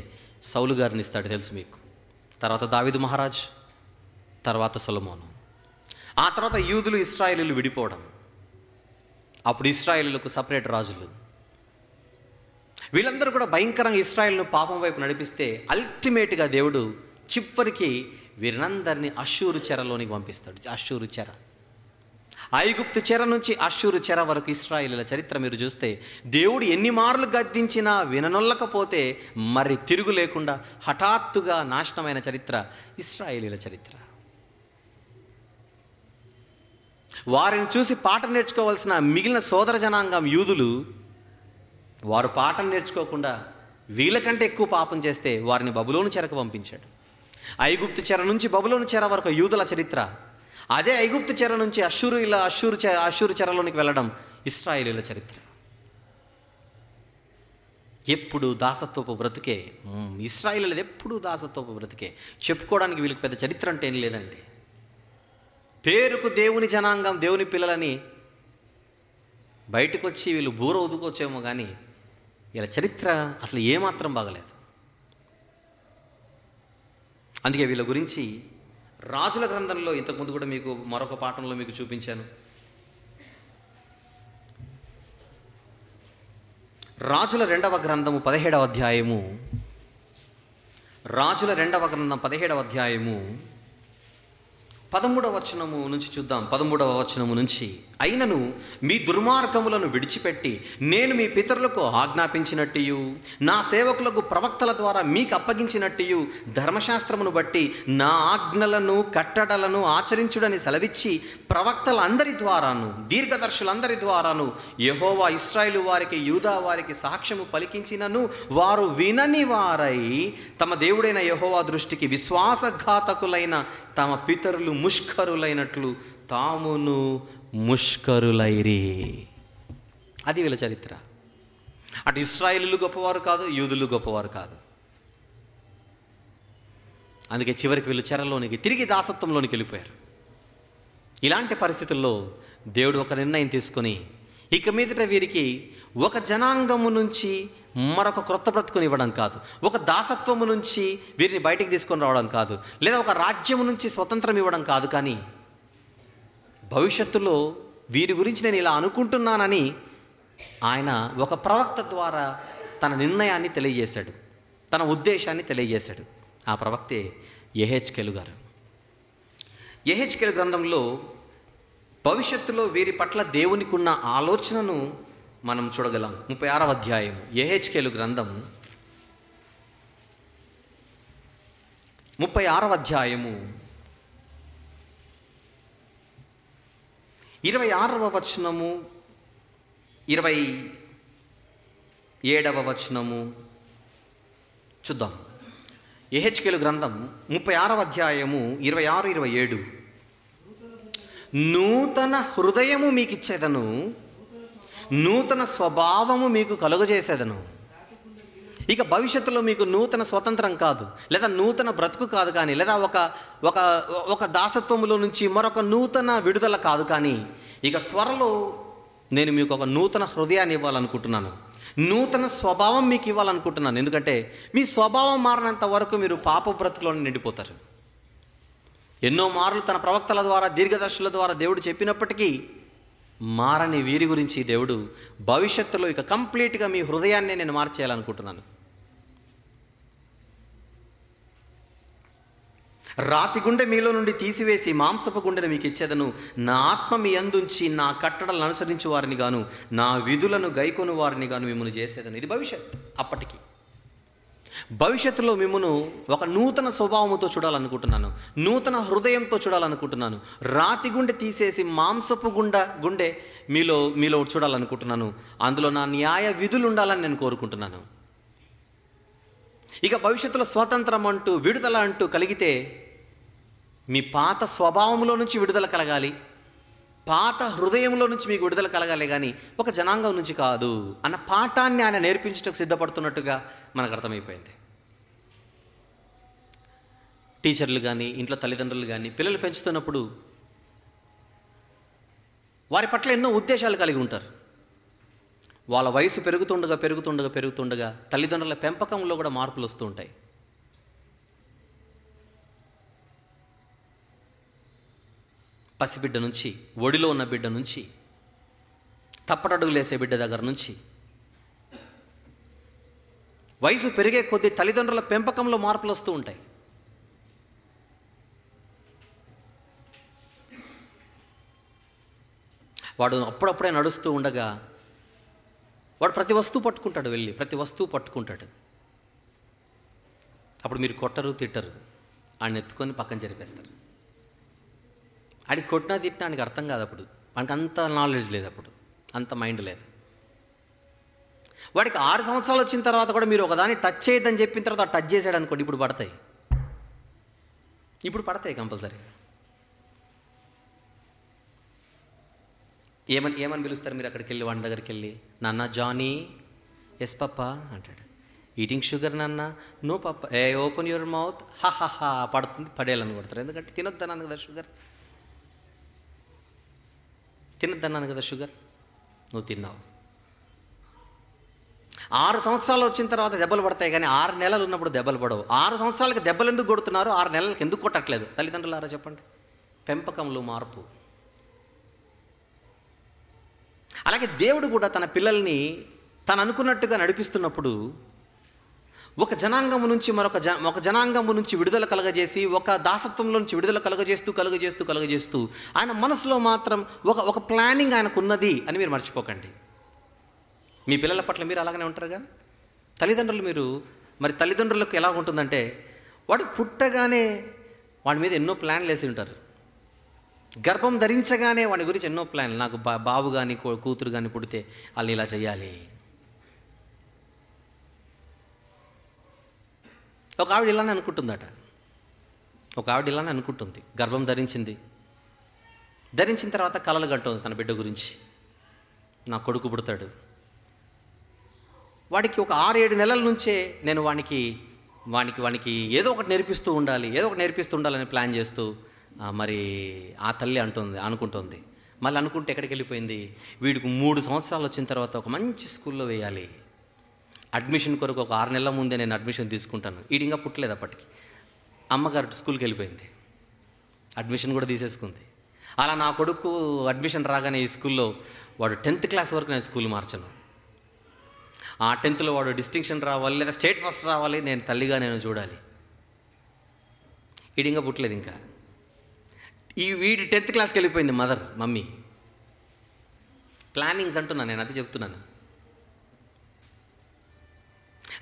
సౌలు గారిని ఇస్తాడు తెలుసు మీకు తర్వాత దావిదు మహారాజ్ తర్వాత సొలమోను ఆ తర్వాత యూదులు ఇస్రాయిలు విడిపోవడం అప్పుడు ఇస్రాయిలకు సపరేట్ రాజులు వీళ్ళందరూ కూడా భయంకరంగా ఇస్రాయల్ను పాపం వైపు నడిపిస్తే అల్టిమేట్గా దేవుడు చివరికి వీరినందరినీ అషూరు చెరలోనికి పంపిస్తాడు అషూరు చెర ఐగుప్తు చెర నుంచి అషూరు చెర వరకు ఇస్రాయిల చరిత్ర మీరు చూస్తే దేవుడు ఎన్ని మార్లు గద్దించినా విననొల్లకపోతే మరి తిరుగు లేకుండా హఠాత్తుగా నాశనమైన చరిత్ర ఇస్రాయిలీల చరిత్ర వారిని చూసి పాఠం నేర్చుకోవాల్సిన మిగిలిన సోదర జనాంగం యూదులు వారు పాఠం నేర్చుకోకుండా వీళ్ళకంటే ఎక్కువ పాపం చేస్తే వారిని బబులోను చెరకు పంపించాడు ఐగుప్తు చెర నుంచి బబులోను చెర వరకు యూదుల చరిత్ర అదే ఐగుప్తు చెర నుంచి అషూరు ఇలా అషూరు చె అషూరు చెరలోనికి వెళ్ళడం ఇస్రాయిలీల చరిత్ర ఎప్పుడు దాసత్వపు బ్రతుకే ఇస్రాయిలీలది ఎప్పుడు దాసత్వపు బ్రతుకే చెప్పుకోవడానికి వీళ్ళకి పెద్ద చరిత్ర అంటే ఏం లేదండి పేరుకు దేవుని జనాంగం దేవుని పిల్లలని బయటకు వచ్చి వీళ్ళు బూర ఉదుకొచ్చేమో కానీ వీళ్ళ చరిత్ర అసలు ఏమాత్రం బాగలేదు అందుకే వీళ్ళ గురించి రాజుల గ్రంథంలో ఇంతకుముందు కూడా మీకు మరొక పాఠంలో మీకు చూపించాను రాజుల రెండవ గ్రంథము పదిహేడవ అధ్యాయము రాజుల రెండవ గ్రంథం పదిహేడవ అధ్యాయము పదమూడవ వచనము నుంచి చూద్దాం పదమూడవ వచనము నుంచి అయినను మీ దుర్మార్గములను విడిచిపెట్టి నేను మీ పితరులకు ఆజ్ఞాపించినట్టియు నా సేవకులకు ప్రవక్తల ద్వారా మీకు అప్పగించినట్టియు ధర్మశాస్త్రమును బట్టి నా ఆజ్ఞలను కట్టడలను ఆచరించుడని సెలవిచ్చి ప్రవక్తలందరి ద్వారాను దీర్ఘదర్శులందరి ద్వారాను యహోవా ఇస్రాయిలు వారికి యూదా వారికి సాక్ష్యము పలికించినను వారు వినని వారై తమ దేవుడైన యహోవా దృష్టికి విశ్వాసఘాతకులైన తమ పితరులు ముష్కరులైనట్లు తామును ముష్కరులైరి అది వీళ్ళ చరిత్ర అటు ఇస్రాయిలు గొప్పవారు కాదు యూదులు గొప్పవారు కాదు అందుకే చివరికి వీళ్ళు చెరలోనికి తిరిగి దాసత్వంలోనికి వెళ్ళిపోయారు ఇలాంటి పరిస్థితుల్లో దేవుడు ఒక నిర్ణయం తీసుకొని ఇక మీదట వీరికి ఒక జనాంగము నుంచి మరొక క్రొత్త బ్రతుకుని ఇవ్వడం కాదు ఒక దాసత్వము నుంచి వీరిని బయటికి తీసుకొని రావడం కాదు లేదా ఒక రాజ్యము నుంచి స్వతంత్రం ఇవ్వడం కాదు కానీ భవిష్యత్తులో వీరి గురించి నేను ఇలా అనుకుంటున్నానని ఆయన ఒక ప్రవక్త ద్వారా తన నిర్ణయాన్ని తెలియజేశాడు తన ఉద్దేశాన్ని తెలియజేశాడు ఆ ప్రవక్తే ఎహెచ్కెలు గారు ఎహెచ్కెలు గ్రంథంలో భవిష్యత్తులో వీరి పట్ల దేవునికి ఉన్న ఆలోచనను మనం చూడగలం ముప్పై ఆరవ అధ్యాయం ఎహెచ్కెలు గ్రంథం ముప్పై ఆరవ అధ్యాయము ఇరవై ఆరవ వచనము ఇరవై ఏడవ వచనము చూద్దాం ఏహెచ్కేలు గ్రంథం ముప్పై ఆరవ అధ్యాయము ఇరవై ఆరు ఇరవై ఏడు నూతన హృదయము మీకు ఇచ్చేదను నూతన స్వభావము మీకు కలుగజేసేదను ఇక భవిష్యత్తులో మీకు నూతన స్వతంత్రం కాదు లేదా నూతన బ్రతుకు కాదు కానీ లేదా ఒక ఒక ఒక దాసత్వంలో నుంచి మరొక నూతన విడుదల కాదు కానీ ఇక త్వరలో నేను మీకు ఒక నూతన హృదయాన్ని ఇవ్వాలనుకుంటున్నాను నూతన స్వభావం మీకు ఇవ్వాలనుకుంటున్నాను ఎందుకంటే మీ స్వభావం మారినంత వరకు మీరు పాప బ్రతుకులోనే నిండిపోతారు ఎన్నో మార్లు తన ప్రవక్తల ద్వారా దీర్ఘదర్శుల ద్వారా దేవుడు చెప్పినప్పటికీ మారని వీరి గురించి దేవుడు భవిష్యత్తులో ఇక కంప్లీట్గా మీ హృదయాన్ని నేను మార్చేయాలనుకుంటున్నాను రాతి గుండె మీలో నుండి తీసివేసి మాంసపు గుండెను మీకు ఇచ్చేదను నా ఆత్మ మీ అందుంచి నా కట్టడలను అనుసరించి వారిని గాను నా విధులను గైకొని వారిని గాను మిమ్మల్ని చేసేదను ఇది భవిష్యత్ అప్పటికి భవిష్యత్తులో మిమ్మను ఒక నూతన స్వభావంతో చూడాలనుకుంటున్నాను నూతన హృదయంతో చూడాలనుకుంటున్నాను రాతి గుండె తీసేసి మాంసపు గుండె గుండె మీలో మీలో చూడాలనుకుంటున్నాను అందులో నా న్యాయ విధులు ఉండాలని నేను కోరుకుంటున్నాను ఇక భవిష్యత్తులో స్వాతంత్రం అంటూ విడుదల అంటూ కలిగితే మీ పాత స్వభావంలో నుంచి విడుదల కలగాలి పాత హృదయంలో నుంచి మీకు విడుదల కలగాలి కానీ ఒక జనాంగం నుంచి కాదు అన్న పాఠాన్ని ఆయన నేర్పించటకు సిద్ధపడుతున్నట్టుగా మనకు అర్థమైపోయింది టీచర్లు కానీ ఇంట్లో తల్లిదండ్రులు కానీ పిల్లలు పెంచుతున్నప్పుడు వారి పట్ల ఎన్నో ఉద్దేశాలు కలిగి ఉంటారు వాళ్ళ వయసు పెరుగుతుండగా పెరుగుతుండగా పెరుగుతుండగా తల్లిదండ్రుల పెంపకంలో కూడా మార్పులు వస్తూ ఉంటాయి పసిబిడ్డ నుంచి ఒడిలో ఉన్న బిడ్డ నుంచి తప్పటడుగులేసే బిడ్డ దగ్గర నుంచి వయసు పెరిగే కొద్దీ తల్లిదండ్రుల పెంపకంలో మార్పులు వస్తూ ఉంటాయి వాడు అప్పుడప్పుడే నడుస్తూ ఉండగా వాడు ప్రతి వస్తువు పట్టుకుంటాడు వెళ్ళి ప్రతి వస్తువు పట్టుకుంటాడు అప్పుడు మీరు కొట్టరు తిట్టరు ఆయన ఎత్తుకొని పక్కన జరిపేస్తారు ఆడి కొట్టినా తిట్టినా ఆయనకి అర్థం కాదు అప్పుడు వానికి అంత నాలెడ్జ్ లేదు అప్పుడు అంత మైండ్ లేదు వాడికి ఆరు సంవత్సరాలు వచ్చిన తర్వాత కూడా మీరు ఒకదాన్ని టచ్ చేయదని చెప్పిన తర్వాత టచ్ చేసాడు అనుకోండి ఇప్పుడు పడతాయి ఇప్పుడు పడతాయి కంపల్సరీ ఏమని ఏమని పిలుస్తారు మీరు అక్కడికి వెళ్ళి వాడి దగ్గరికి వెళ్ళి నాన్న జానీ ఎస్ పప్ప అంటాడు ఈటింగ్ షుగర్ నాన్న నో పప్ప ఏ ఓపెన్ యువర్ మౌత్ హా హా పడుతుంది పడేయాలని కొడతారు ఎందుకంటే తినొద్దా నాన్న కదా షుగర్ తినద్దన్నాను కదా షుగర్ నువ్వు తిన్నావు ఆరు సంవత్సరాలు వచ్చిన తర్వాత దెబ్బలు పడతాయి కానీ ఆరు నెలలు ఉన్నప్పుడు దెబ్బలు పడవు ఆరు సంవత్సరాలకి దెబ్బలు ఎందుకు కొడుతున్నారు ఆరు నెలలకు ఎందుకు కొట్టట్లేదు తల్లిదండ్రులారా చెప్పండి పెంపకంలో మార్పు అలాగే దేవుడు కూడా తన పిల్లల్ని తను అనుకున్నట్టుగా నడిపిస్తున్నప్పుడు ఒక జనాంగము నుంచి మరొక జ ఒక జనాంగము నుంచి విడుదల కలగజేసి ఒక దాసత్వంలో నుంచి విడుదల కలగజేస్తూ కలగజేస్తూ కలగజేస్తూ ఆయన మనసులో మాత్రం ఒక ఒక ప్లానింగ్ ఆయనకు ఉన్నది అని మీరు మర్చిపోకండి మీ పిల్లల పట్ల మీరు అలాగనే ఉంటారు కదా తల్లిదండ్రులు మీరు మరి తల్లిదండ్రులకు ఎలా ఉంటుందంటే వాడు పుట్టగానే వాడి మీద ఎన్నో ప్లాన్లు వేసి ఉంటారు గర్భం ధరించగానే వాడి గురించి ఎన్నో ప్లాన్లు నాకు బా బాబు కానీ కూతురు కానీ పుడితే వాళ్ళు ఇలా చేయాలి ఒక ఆవిడ ఇలానే అనుకుంటుందట ఒక ఆవిడ ఇలానే అనుకుంటుంది గర్భం ధరించింది ధరించిన తర్వాత కలలు కట్టుంది తన బిడ్డ గురించి నా కొడుకు పుడతాడు వాడికి ఒక ఆరు ఏడు నెలల నుంచే నేను వానికి వానికి వానికి ఏదో ఒకటి నేర్పిస్తూ ఉండాలి ఏదో ఒకటి నేర్పిస్తూ ఉండాలని ప్లాన్ చేస్తూ మరి ఆ తల్లి అంటుంది అనుకుంటుంది మళ్ళీ అనుకుంటే ఎక్కడికి వెళ్ళిపోయింది వీడికి మూడు సంవత్సరాలు వచ్చిన తర్వాత ఒక మంచి స్కూల్లో వేయాలి అడ్మిషన్ కొరకు ఒక ఆరు నెలల ముందే నేను అడ్మిషన్ తీసుకుంటాను ఈడు ఇంకా పుట్టలేదు అప్పటికి అమ్మగారు స్కూల్కి వెళ్ళిపోయింది అడ్మిషన్ కూడా తీసేసుకుంది అలా నా కొడుకు అడ్మిషన్ రాగానే ఈ స్కూల్లో వాడు టెన్త్ క్లాస్ వరకు నేను స్కూల్ మార్చను ఆ టెన్త్లో వాడు డిస్టింక్షన్ రావాలి లేదా స్టేట్ ఫస్ట్ రావాలి నేను తల్లిగా నేను చూడాలి ఈడింగా పుట్టలేదు ఇంకా ఈ వీడి టెన్త్ క్లాస్కి వెళ్ళిపోయింది మదర్ మమ్మీ ప్లానింగ్స్ అంటున్నాను నేను అది చెప్తున్నాను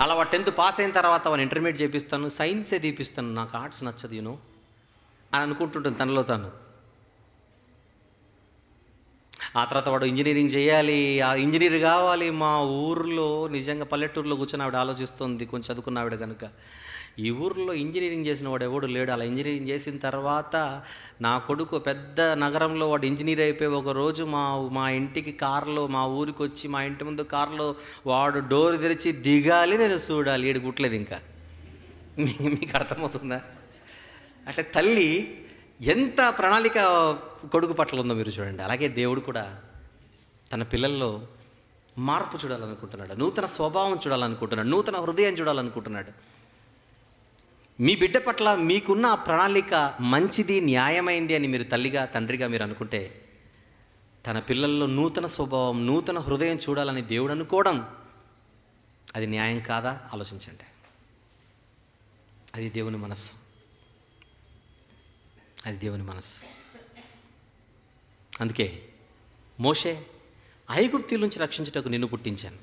అలా వాడు టెన్త్ పాస్ అయిన తర్వాత వాడిని ఇంటర్మీడియట్ చేపిస్తాను సైన్సే తీపిస్తాను నాకు ఆర్ట్స్ నచ్చదు యూనో అని అనుకుంటుంటాను తనలో తను ఆ తర్వాత వాడు ఇంజనీరింగ్ చేయాలి ఆ ఇంజనీర్ కావాలి మా ఊర్లో నిజంగా పల్లెటూరులో కూర్చొని ఆవిడ ఆలోచిస్తుంది కొంచెం చదువుకున్న ఆవిడ కనుక ఈ ఊర్లో ఇంజనీరింగ్ చేసిన వాడు ఎవడు లేడు అలా ఇంజనీరింగ్ చేసిన తర్వాత నా కొడుకు పెద్ద నగరంలో వాడు ఇంజనీర్ అయిపోయి ఒక రోజు మా మా ఇంటికి కారులో మా ఊరికి వచ్చి మా ఇంటి ముందు కారులో వాడు డోర్ తెరిచి దిగాలి నేను చూడాలి ఏడు గుట్లేదు ఇంకా మీకు అర్థమవుతుందా అంటే తల్లి ఎంత ప్రణాళిక కొడుకు పట్ల ఉందో మీరు చూడండి అలాగే దేవుడు కూడా తన పిల్లల్లో మార్పు చూడాలనుకుంటున్నాడు నూతన స్వభావం చూడాలనుకుంటున్నాడు నూతన హృదయం చూడాలనుకుంటున్నాడు మీ బిడ్డ పట్ల మీకున్న ప్రణాళిక మంచిది న్యాయమైంది అని మీరు తల్లిగా తండ్రిగా మీరు అనుకుంటే తన పిల్లల్లో నూతన స్వభావం నూతన హృదయం చూడాలని దేవుడు అనుకోవడం అది న్యాయం కాదా ఆలోచించండి అది దేవుని మనస్సు అది దేవుని మనస్సు అందుకే మోషే ఐగుప్తి నుంచి రక్షించుటకు నిన్ను పుట్టించాను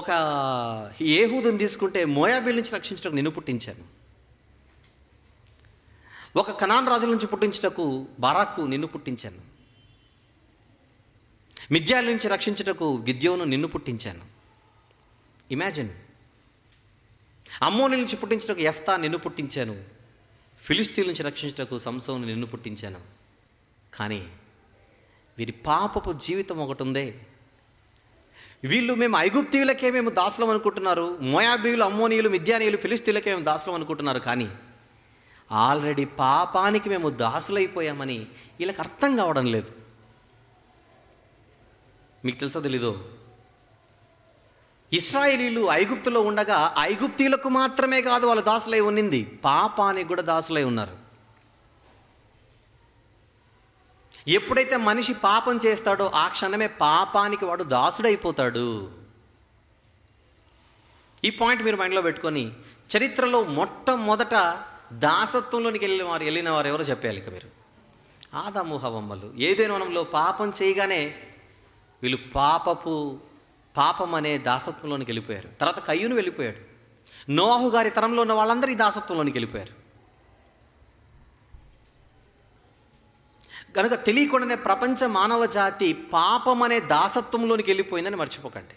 ఒక ఏహూదుని తీసుకుంటే మోయాబీల్ నుంచి రక్షించటకు నేను పుట్టించాను ఒక కనాన్ రాజుల నుంచి పుట్టించటకు బారాకు నిన్ను పుట్టించాను మిథ్యాల నుంచి రక్షించటకు గిద్యోను నిన్ను పుట్టించాను ఇమాజిన్ అమ్మోని నుంచి పుట్టించటకు ఎఫ్తా నిన్ను పుట్టించాను ఫిలిస్తీన్ నుంచి రక్షించటకు సంసోను నిన్ను పుట్టించాను కానీ వీరి పాపపు జీవితం ఒకటి ఉందే వీళ్ళు మేము ఐగుప్తీయులకే మేము దాసులం అనుకుంటున్నారు మోయాబీయులు అమ్మోనీయులు మిద్యానీయులు ఫిలిస్తీన్లకే మేము దాసులం అనుకుంటున్నారు కానీ ఆల్రెడీ పాపానికి మేము దాసులైపోయామని వీళ్ళకి అర్థం కావడం లేదు మీకు తెలుసా తెలీదు ఇస్రాయేలీలు ఐగుప్తులో ఉండగా ఐగుప్తీయులకు మాత్రమే కాదు వాళ్ళు దాసులై ఉన్నింది పాపానికి కూడా దాసులై ఉన్నారు ఎప్పుడైతే మనిషి పాపం చేస్తాడో ఆ క్షణమే పాపానికి వాడు దాసుడైపోతాడు ఈ పాయింట్ మీరు మైండ్లో పెట్టుకొని చరిత్రలో మొట్టమొదట దాసత్వంలోనికి వెళ్ళిన వారు వెళ్ళిన వారు ఎవరో చెప్పేయాలి ఇక మీరు బొమ్మలు ఏదైనా మనంలో పాపం చేయగానే వీళ్ళు పాపపు పాపం అనే దాసత్వంలోనికి వెళ్ళిపోయారు తర్వాత కయ్యూను వెళ్ళిపోయాడు నోహు గారి తరంలో ఉన్న వాళ్ళందరూ ఈ దాసత్వంలోనికి వెళ్ళిపోయారు కనుక తెలియకుండానే ప్రపంచ మానవ జాతి పాపం అనే దాసత్వంలోనికి వెళ్ళిపోయిందని మర్చిపోకండి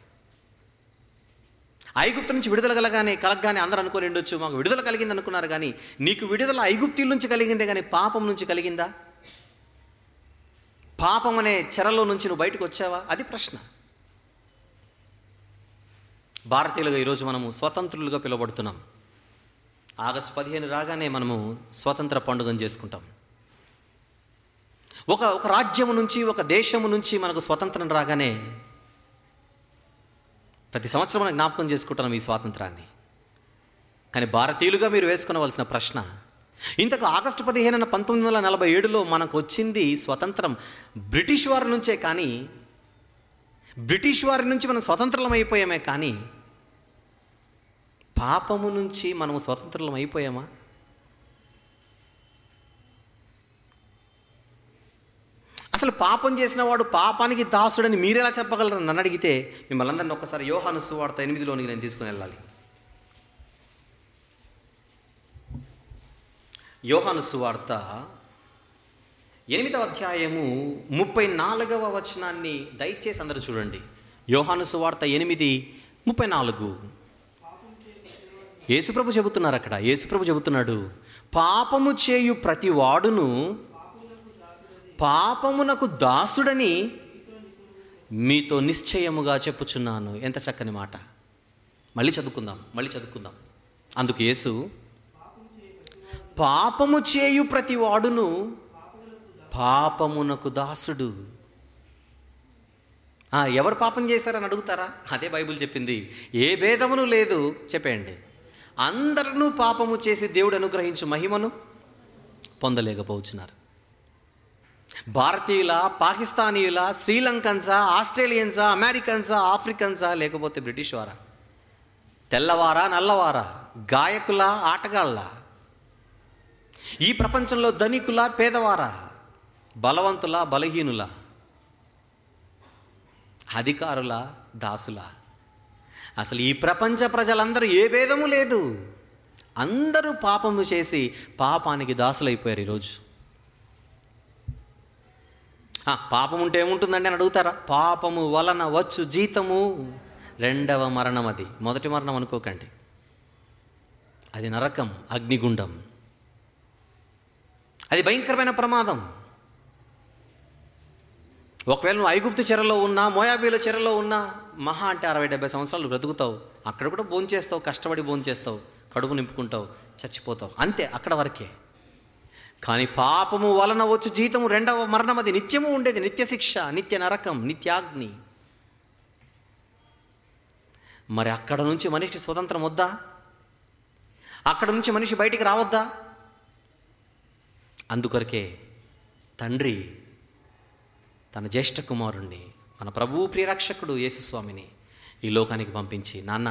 ఐగుప్తు నుంచి విడుదల కలగానే కలగగానే అందరూ అనుకొని ఉండొచ్చు మాకు విడుదల కలిగింది అనుకున్నారు కానీ నీకు విడుదల ఐగుప్తి నుంచి కలిగిందే కానీ పాపం నుంచి కలిగిందా పాపం అనే చెరలో నుంచి నువ్వు బయటకు వచ్చావా అది ప్రశ్న భారతీయులుగా ఈరోజు మనము స్వతంత్రులుగా పిలువబడుతున్నాం ఆగస్టు పదిహేను రాగానే మనము స్వతంత్ర పండుగను చేసుకుంటాం ఒక ఒక రాజ్యం నుంచి ఒక దేశం నుంచి మనకు స్వతంత్రం రాగానే ప్రతి సంవత్సరం మనం జ్ఞాపకం చేసుకుంటున్నాం ఈ స్వాతంత్రాన్ని కానీ భారతీయులుగా మీరు వేసుకునవలసిన ప్రశ్న ఇంతకు ఆగస్టు పదిహేనున పంతొమ్మిది వందల నలభై ఏడులో మనకు వచ్చింది స్వతంత్రం బ్రిటిష్ వారి నుంచే కానీ బ్రిటిష్ వారి నుంచి మనం స్వతంత్రం అయిపోయామే కానీ పాపము నుంచి మనము స్వతంత్రం అయిపోయామా అసలు పాపం చేసిన వాడు పాపానికి దాసుడని మీరెలా చెప్పగలరు నన్ను అడిగితే మిమ్మల్ని అందరిని ఒక్కసారి యోహాను సువార్త ఎనిమిదిలోనికి నేను తీసుకుని వెళ్ళాలి యోహాను సువార్త ఎనిమిదవ అధ్యాయము ముప్పై నాలుగవ వచనాన్ని దయచేసి అందరూ చూడండి యోహాను సువార్త ఎనిమిది ముప్పై నాలుగు యేసుప్రభు చెబుతున్నారు అక్కడ యేసుప్రభు చెబుతున్నాడు పాపము చేయు ప్రతి వాడును పాపమునకు దాసుడని మీతో నిశ్చయముగా చెప్పుచున్నాను ఎంత చక్కని మాట మళ్ళీ చదువుకుందాం మళ్ళీ చదువుకుందాం అందుకు యేసు పాపము చేయు ప్రతి వాడును పాపమునకు దాసుడు ఎవరు పాపం చేశారని అడుగుతారా అదే బైబుల్ చెప్పింది ఏ భేదమును లేదు చెప్పేయండి అందరూ పాపము చేసి దేవుడు అనుగ్రహించు మహిమను పొందలేకపోతున్నారు భారతీయుల పాకిస్తానీయుల శ్రీలంకన్సా ఆస్ట్రేలియన్సా అమెరికన్సా ఆఫ్రికన్సా లేకపోతే బ్రిటిష్ వారా తెల్లవారా నల్లవారా గాయకుల ఆటగాళ్ళ ఈ ప్రపంచంలో ధనికుల పేదవారా బలవంతుల బలహీనుల అధికారుల దాసుల అసలు ఈ ప్రపంచ ప్రజలందరూ ఏ భేదము లేదు అందరూ పాపము చేసి పాపానికి దాసులైపోయారు ఈరోజు పాపం ఉంటే ఏముంటుందండి అని అడుగుతారా పాపము వలన వచ్చు జీతము రెండవ మరణం అది మొదటి మరణం అనుకోకండి అది నరకం అగ్నిగుండం అది భయంకరమైన ప్రమాదం ఒకవేళ నువ్వు ఐగుప్తు చెరలో ఉన్నా మోయాబీల చెరలో ఉన్నా మహా అంటే అరవై డెబ్బై సంవత్సరాలు బ్రతుకుతావు అక్కడ కూడా భోంచేస్తావు కష్టపడి భోంచేస్తావు కడుపు నింపుకుంటావు చచ్చిపోతావు అంతే అక్కడ వరకే కానీ పాపము వలన వచ్చు జీతము రెండవ మరణం అది నిత్యము ఉండేది నిత్య శిక్ష నిత్య నరకం నిత్యాగ్ని మరి అక్కడ నుంచి మనిషి స్వతంత్రం వద్దా అక్కడ నుంచి మనిషి బయటికి రావద్దా అందుకొరకే తండ్రి తన జ్యేష్ఠ కుమారుణ్ణి మన ప్రభువు ప్రియరక్షకుడు యేసుస్వామిని ఈ లోకానికి పంపించి నాన్న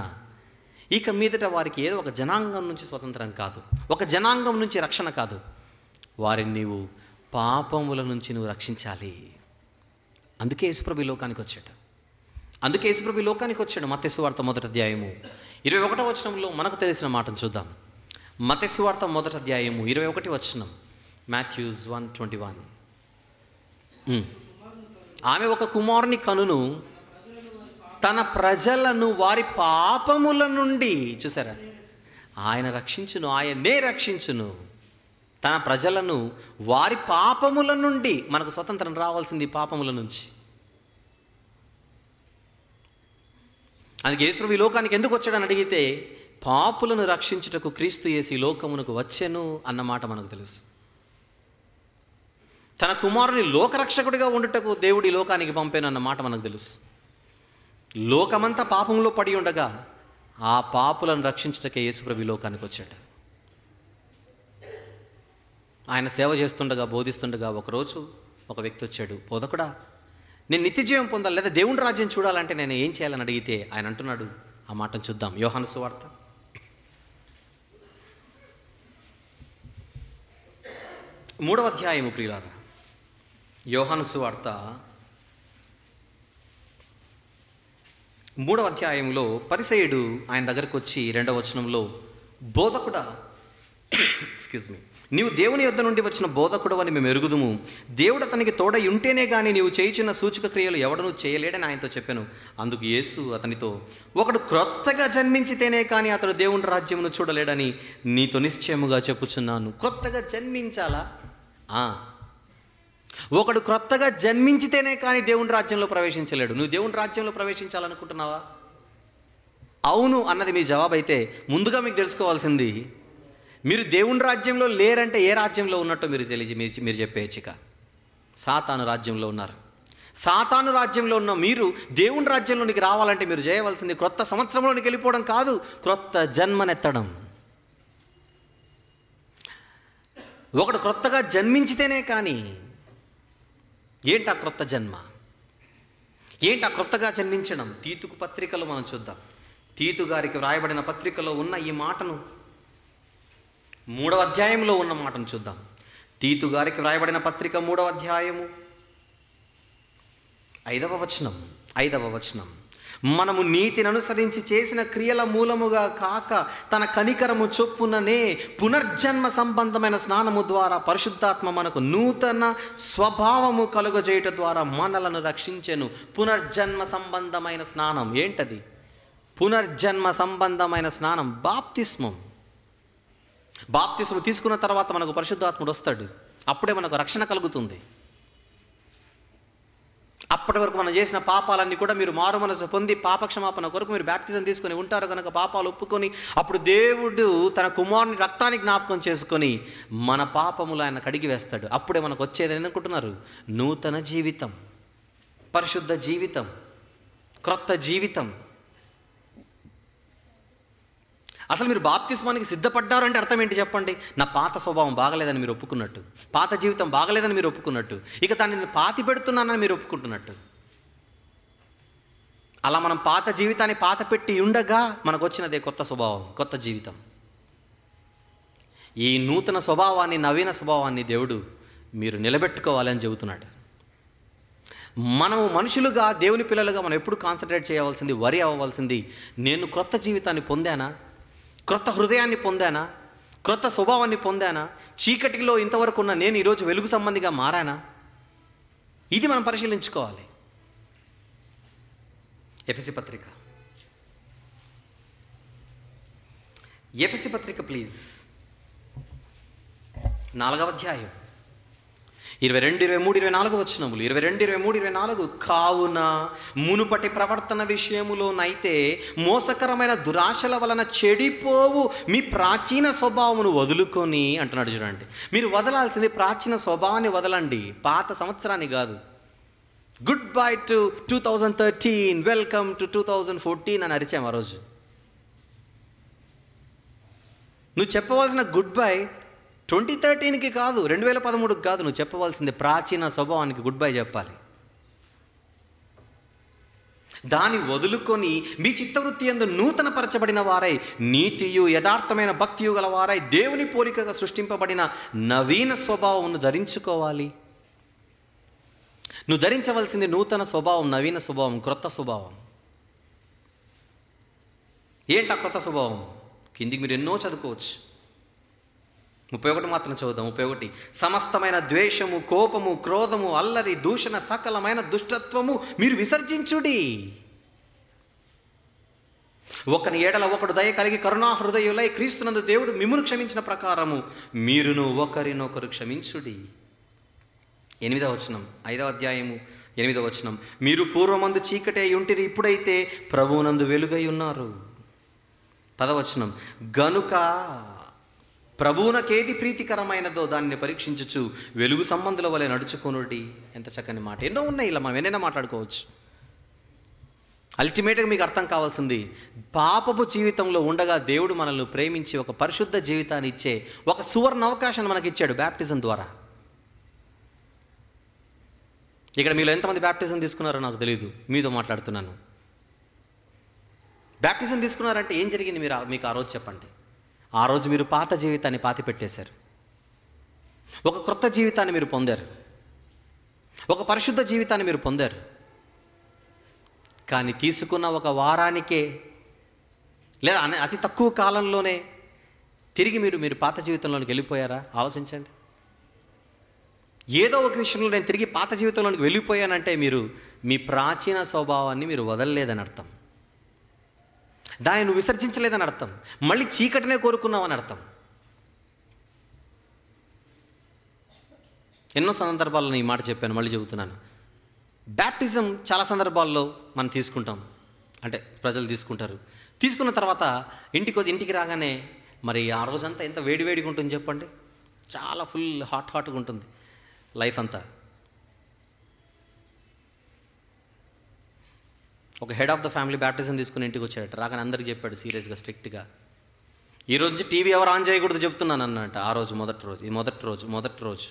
ఇక మీదట వారికి ఏదో ఒక జనాంగం నుంచి స్వతంత్రం కాదు ఒక జనాంగం నుంచి రక్షణ కాదు వారిని నీవు పాపముల నుంచి నువ్వు రక్షించాలి అందుకే యేసుప్రభు లోకానికి వచ్చాడు అందుకే యేసుప్రభు లోకానికి వచ్చాడు మత్స్యవార్త మొదటి అధ్యాయము ఇరవై ఒకటో వచనంలో మనకు తెలిసిన మాటను చూద్దాం మత్స్యవార్త మొదటి అధ్యాయము ఇరవై ఒకటి వచనం మాథ్యూస్ వన్ ట్వంటీ వన్ ఆమె ఒక కుమారుని కనును తన ప్రజలను వారి పాపముల నుండి చూసారా ఆయన రక్షించును ఆయనే రక్షించును తన ప్రజలను వారి పాపముల నుండి మనకు స్వతంత్రం రావాల్సింది పాపముల నుంచి అందుకే యేసుడు ఈ లోకానికి ఎందుకు వచ్చాడని అడిగితే పాపులను రక్షించుటకు క్రీస్తు చేసి లోకమునకు వచ్చాను అన్నమాట మనకు తెలుసు తన కుమారుని లోకరక్షకుడిగా ఉండుటకు దేవుడి లోకానికి పంపాను అన్నమాట మనకు తెలుసు లోకమంతా పాపంలో పడి ఉండగా ఆ పాపులను రక్షించటకే యేసుప్రభు లోకానికి వచ్చాడు ఆయన సేవ చేస్తుండగా బోధిస్తుండగా ఒకరోజు ఒక వ్యక్తి వచ్చాడు బోధకుడా నేను నిత్యజీవం పొందాలి లేదా దేవుని రాజ్యం చూడాలంటే నేను ఏం చేయాలని అడిగితే ఆయన అంటున్నాడు ఆ మాటను చూద్దాం యోహాను సువార్త మూడవ అధ్యాయము ప్రియులారా యోహాను సువార్త మూడవ అధ్యాయంలో పరిసయుడు ఆయన దగ్గరకు వచ్చి రెండవ వచనంలో బోధకుడ ఎక్స్క్యూజ్ మీ నీవు దేవుని యొద్ద నుండి వచ్చిన బోధకుడు అని మేము ఎరుగుదుము దేవుడు అతనికి తోడై ఉంటేనే కానీ నీవు చేయించిన సూచక క్రియలు ఎవడనూ చేయలేడని ఆయనతో చెప్పాను అందుకు యేసు అతనితో ఒకడు క్రొత్తగా జన్మించితేనే కానీ అతడు దేవుని రాజ్యమును చూడలేడని నీతో నిశ్చయముగా చెప్పుచున్నాను క్రొత్తగా జన్మించాలా ఒకడు క్రొత్తగా జన్మించితేనే కానీ దేవుని రాజ్యంలో ప్రవేశించలేడు నువ్వు దేవుని రాజ్యంలో ప్రవేశించాలనుకుంటున్నావా అవును అన్నది మీ జవాబు అయితే ముందుగా మీకు తెలుసుకోవాల్సింది మీరు దేవుని రాజ్యంలో లేరంటే ఏ రాజ్యంలో ఉన్నట్టు మీరు తెలియ మీరు చెప్పేయచ్చిక సాతాను రాజ్యంలో ఉన్నారు సాతాను రాజ్యంలో ఉన్న మీరు దేవుని రాజ్యంలోనికి రావాలంటే మీరు చేయవలసింది క్రొత్త సంవత్సరంలోనికి వెళ్ళిపోవడం కాదు క్రొత్త జన్మనెత్తడం ఒకడు క్రొత్తగా జన్మించితేనే కానీ ఏంటి ఆ క్రొత్త జన్మ ఏంటి ఆ క్రొత్తగా జన్మించడం తీతుకు పత్రికలో మనం చూద్దాం తీతు గారికి వ్రాయబడిన పత్రికలో ఉన్న ఈ మాటను మూడవ అధ్యాయంలో ఉన్న మాటను చూద్దాం తీతు గారికి వ్రాయబడిన పత్రిక మూడవ అధ్యాయము ఐదవ వచనం ఐదవ వచనం మనము నీతిని అనుసరించి చేసిన క్రియల మూలముగా కాక తన కనికరము చొప్పుననే పునర్జన్మ సంబంధమైన స్నానము ద్వారా పరిశుద్ధాత్మ మనకు నూతన స్వభావము కలుగజేయట ద్వారా మనలను రక్షించెను పునర్జన్మ సంబంధమైన స్నానం ఏంటది పునర్జన్మ సంబంధమైన స్నానం బాప్తిస్మం బాప్తిసం తీసుకున్న తర్వాత మనకు పరిశుద్ధాత్ముడు వస్తాడు అప్పుడే మనకు రక్షణ కలుగుతుంది అప్పటి వరకు మనం చేసిన పాపాలన్నీ కూడా మీరు మారు మనసు పొంది పాపక్షమాపణ కొరకు మీరు బ్యాప్టిజం తీసుకొని ఉంటారు కనుక పాపాలు ఒప్పుకొని అప్పుడు దేవుడు తన కుమారుని రక్తానికి జ్ఞాపకం చేసుకొని మన పాపములు ఆయన కడిగి వేస్తాడు అప్పుడే మనకు వచ్చేది అనుకుంటున్నారు నూతన జీవితం పరిశుద్ధ జీవితం క్రొత్త జీవితం అసలు మీరు బాప్తిస్మానికి సిద్ధపడ్డారంటే అర్థం ఏంటి చెప్పండి నా పాత స్వభావం బాగలేదని మీరు ఒప్పుకున్నట్టు పాత జీవితం బాగలేదని మీరు ఒప్పుకున్నట్టు ఇక దాన్ని పాతి పెడుతున్నానని మీరు ఒప్పుకుంటున్నట్టు అలా మనం పాత జీవితాన్ని పాత పెట్టి ఉండగా మనకు వచ్చినదే కొత్త స్వభావం కొత్త జీవితం ఈ నూతన స్వభావాన్ని నవీన స్వభావాన్ని దేవుడు మీరు నిలబెట్టుకోవాలని చెబుతున్నాడు మనము మనుషులుగా దేవుని పిల్లలుగా మనం ఎప్పుడు కాన్సన్ట్రేట్ చేయవలసింది వరి అవ్వవలసింది నేను క్రొత్త జీవితాన్ని పొందానా క్రొత్త హృదయాన్ని పొందానా క్రొత్త స్వభావాన్ని పొందానా చీకటిలో ఇంతవరకు ఉన్న నేను ఈరోజు వెలుగు సంబంధిగా మారానా ఇది మనం పరిశీలించుకోవాలి ఎఫ్ఎస్సి పత్రిక ఎఫ్ఎస్సి పత్రిక ప్లీజ్ నాలుగవ అధ్యాయం ఇరవై రెండు ఇరవై మూడు ఇరవై నాలుగు వచ్చినములు ఇరవై రెండు ఇరవై మూడు ఇరవై నాలుగు కావున మునుపటి ప్రవర్తన విషయములోనైతే మోసకరమైన దురాశల వలన చెడిపోవు మీ ప్రాచీన స్వభావమును వదులుకొని అంటున్నాడు చూడండి మీరు వదలాల్సింది ప్రాచీన స్వభావాన్ని వదలండి పాత సంవత్సరాన్ని కాదు goodbye to two thousand thirteen welcome to two thousand fourteen అని అరిచాము ఆ రోజు నువ్వు చెప్పవలసిన గుడ్ బై ట్వంటీ థర్టీన్కి కాదు రెండు వేల పదమూడుకి కాదు నువ్వు చెప్పవలసింది ప్రాచీన స్వభావానికి గుడ్ బై చెప్పాలి దాన్ని వదులుకొని మీ చిత్తవృత్తి ఎందు నూతనపరచబడిన వారై నీతియు యథార్థమైన భక్తియు గల వారై దేవుని పోలికగా సృష్టింపబడిన నవీన స్వభావంను ధరించుకోవాలి నువ్వు ధరించవలసింది నూతన స్వభావం నవీన స్వభావం క్రొత్త స్వభావం ఏంట క్రొత్త స్వభావం కిందికి మీరు ఎన్నో చదువుకోవచ్చు ముప్పై ఒకటి మాత్రం చదువుదాం ముప్పై ఒకటి సమస్తమైన ద్వేషము కోపము క్రోధము అల్లరి దూషణ సకలమైన దుష్టత్వము మీరు విసర్జించుడి ఒకని ఏడల ఒకడు దయ కలిగి కరుణా హృదయులై క్రీస్తునందు దేవుడు మిమ్మును క్షమించిన ప్రకారము మీరును ఒకరినొకరు క్షమించుడి ఎనిమిదవ వచనం ఐదవ అధ్యాయము ఎనిమిదవ వచనం మీరు పూర్వమందు చీకటే ఉంటిరి ఇప్పుడైతే ప్రభువునందు వెలుగై ఉన్నారు పదవచనం గనుక ప్రభువునకేది ప్రీతికరమైనదో దానిని పరీక్షించచ్చు వెలుగు సంబంధుల వలె నడుచుకునుడి ఎంత చక్కని మాట ఎన్నో ఉన్నాయి ఇలా మనం ఎన్నైనా మాట్లాడుకోవచ్చు అల్టిమేట్గా మీకు అర్థం కావాల్సింది పాపపు జీవితంలో ఉండగా దేవుడు మనల్ని ప్రేమించి ఒక పరిశుద్ధ జీవితాన్ని ఇచ్చే ఒక సువర్ణ అవకాశాన్ని మనకి ఇచ్చాడు బ్యాప్టిజం ద్వారా ఇక్కడ మీరు ఎంతమంది బ్యాప్టిజం తీసుకున్నారో నాకు తెలియదు మీతో మాట్లాడుతున్నాను బ్యాప్టిజం తీసుకున్నారంటే ఏం జరిగింది మీరు మీకు ఆ రోజు చెప్పండి ఆ రోజు మీరు పాత జీవితాన్ని పాతి పెట్టేశారు ఒక క్రొత్త జీవితాన్ని మీరు పొందారు ఒక పరిశుద్ధ జీవితాన్ని మీరు పొందారు కానీ తీసుకున్న ఒక వారానికే లేదా అతి తక్కువ కాలంలోనే తిరిగి మీరు మీరు పాత జీవితంలోనికి వెళ్ళిపోయారా ఆలోచించండి ఏదో ఒక విషయంలో నేను తిరిగి పాత జీవితంలోనికి వెళ్ళిపోయానంటే మీరు మీ ప్రాచీన స్వభావాన్ని మీరు వదలలేదని అర్థం దాన్ని నువ్వు విసర్జించలేదని అర్థం మళ్ళీ చీకటినే కోరుకున్నావు అని అర్థం ఎన్నో సందర్భాల్లో ఈ మాట చెప్పాను మళ్ళీ చెబుతున్నాను బ్యాప్టిజం చాలా సందర్భాల్లో మనం తీసుకుంటాం అంటే ప్రజలు తీసుకుంటారు తీసుకున్న తర్వాత ఇంటికి ఇంటికి రాగానే మరి ఆ రోజంతా ఎంత వేడివేడిగా ఉంటుంది చెప్పండి చాలా ఫుల్ హాట్ హాట్గా ఉంటుంది లైఫ్ అంతా ఒక head of the family baptism తీసుకుని ఇంటికి వచ్చాడట రాకని అందరికి చెప్పాడు సీరియస్గా స్ట్రిక్ట్గా ఈరోజు టీవీ ఎవరు ఆన్ చేయకూడదు చెప్తున్నాను అన్నట ఆ రోజు మొదటి రోజు ఈ మొదటి రోజు మొదటి రోజు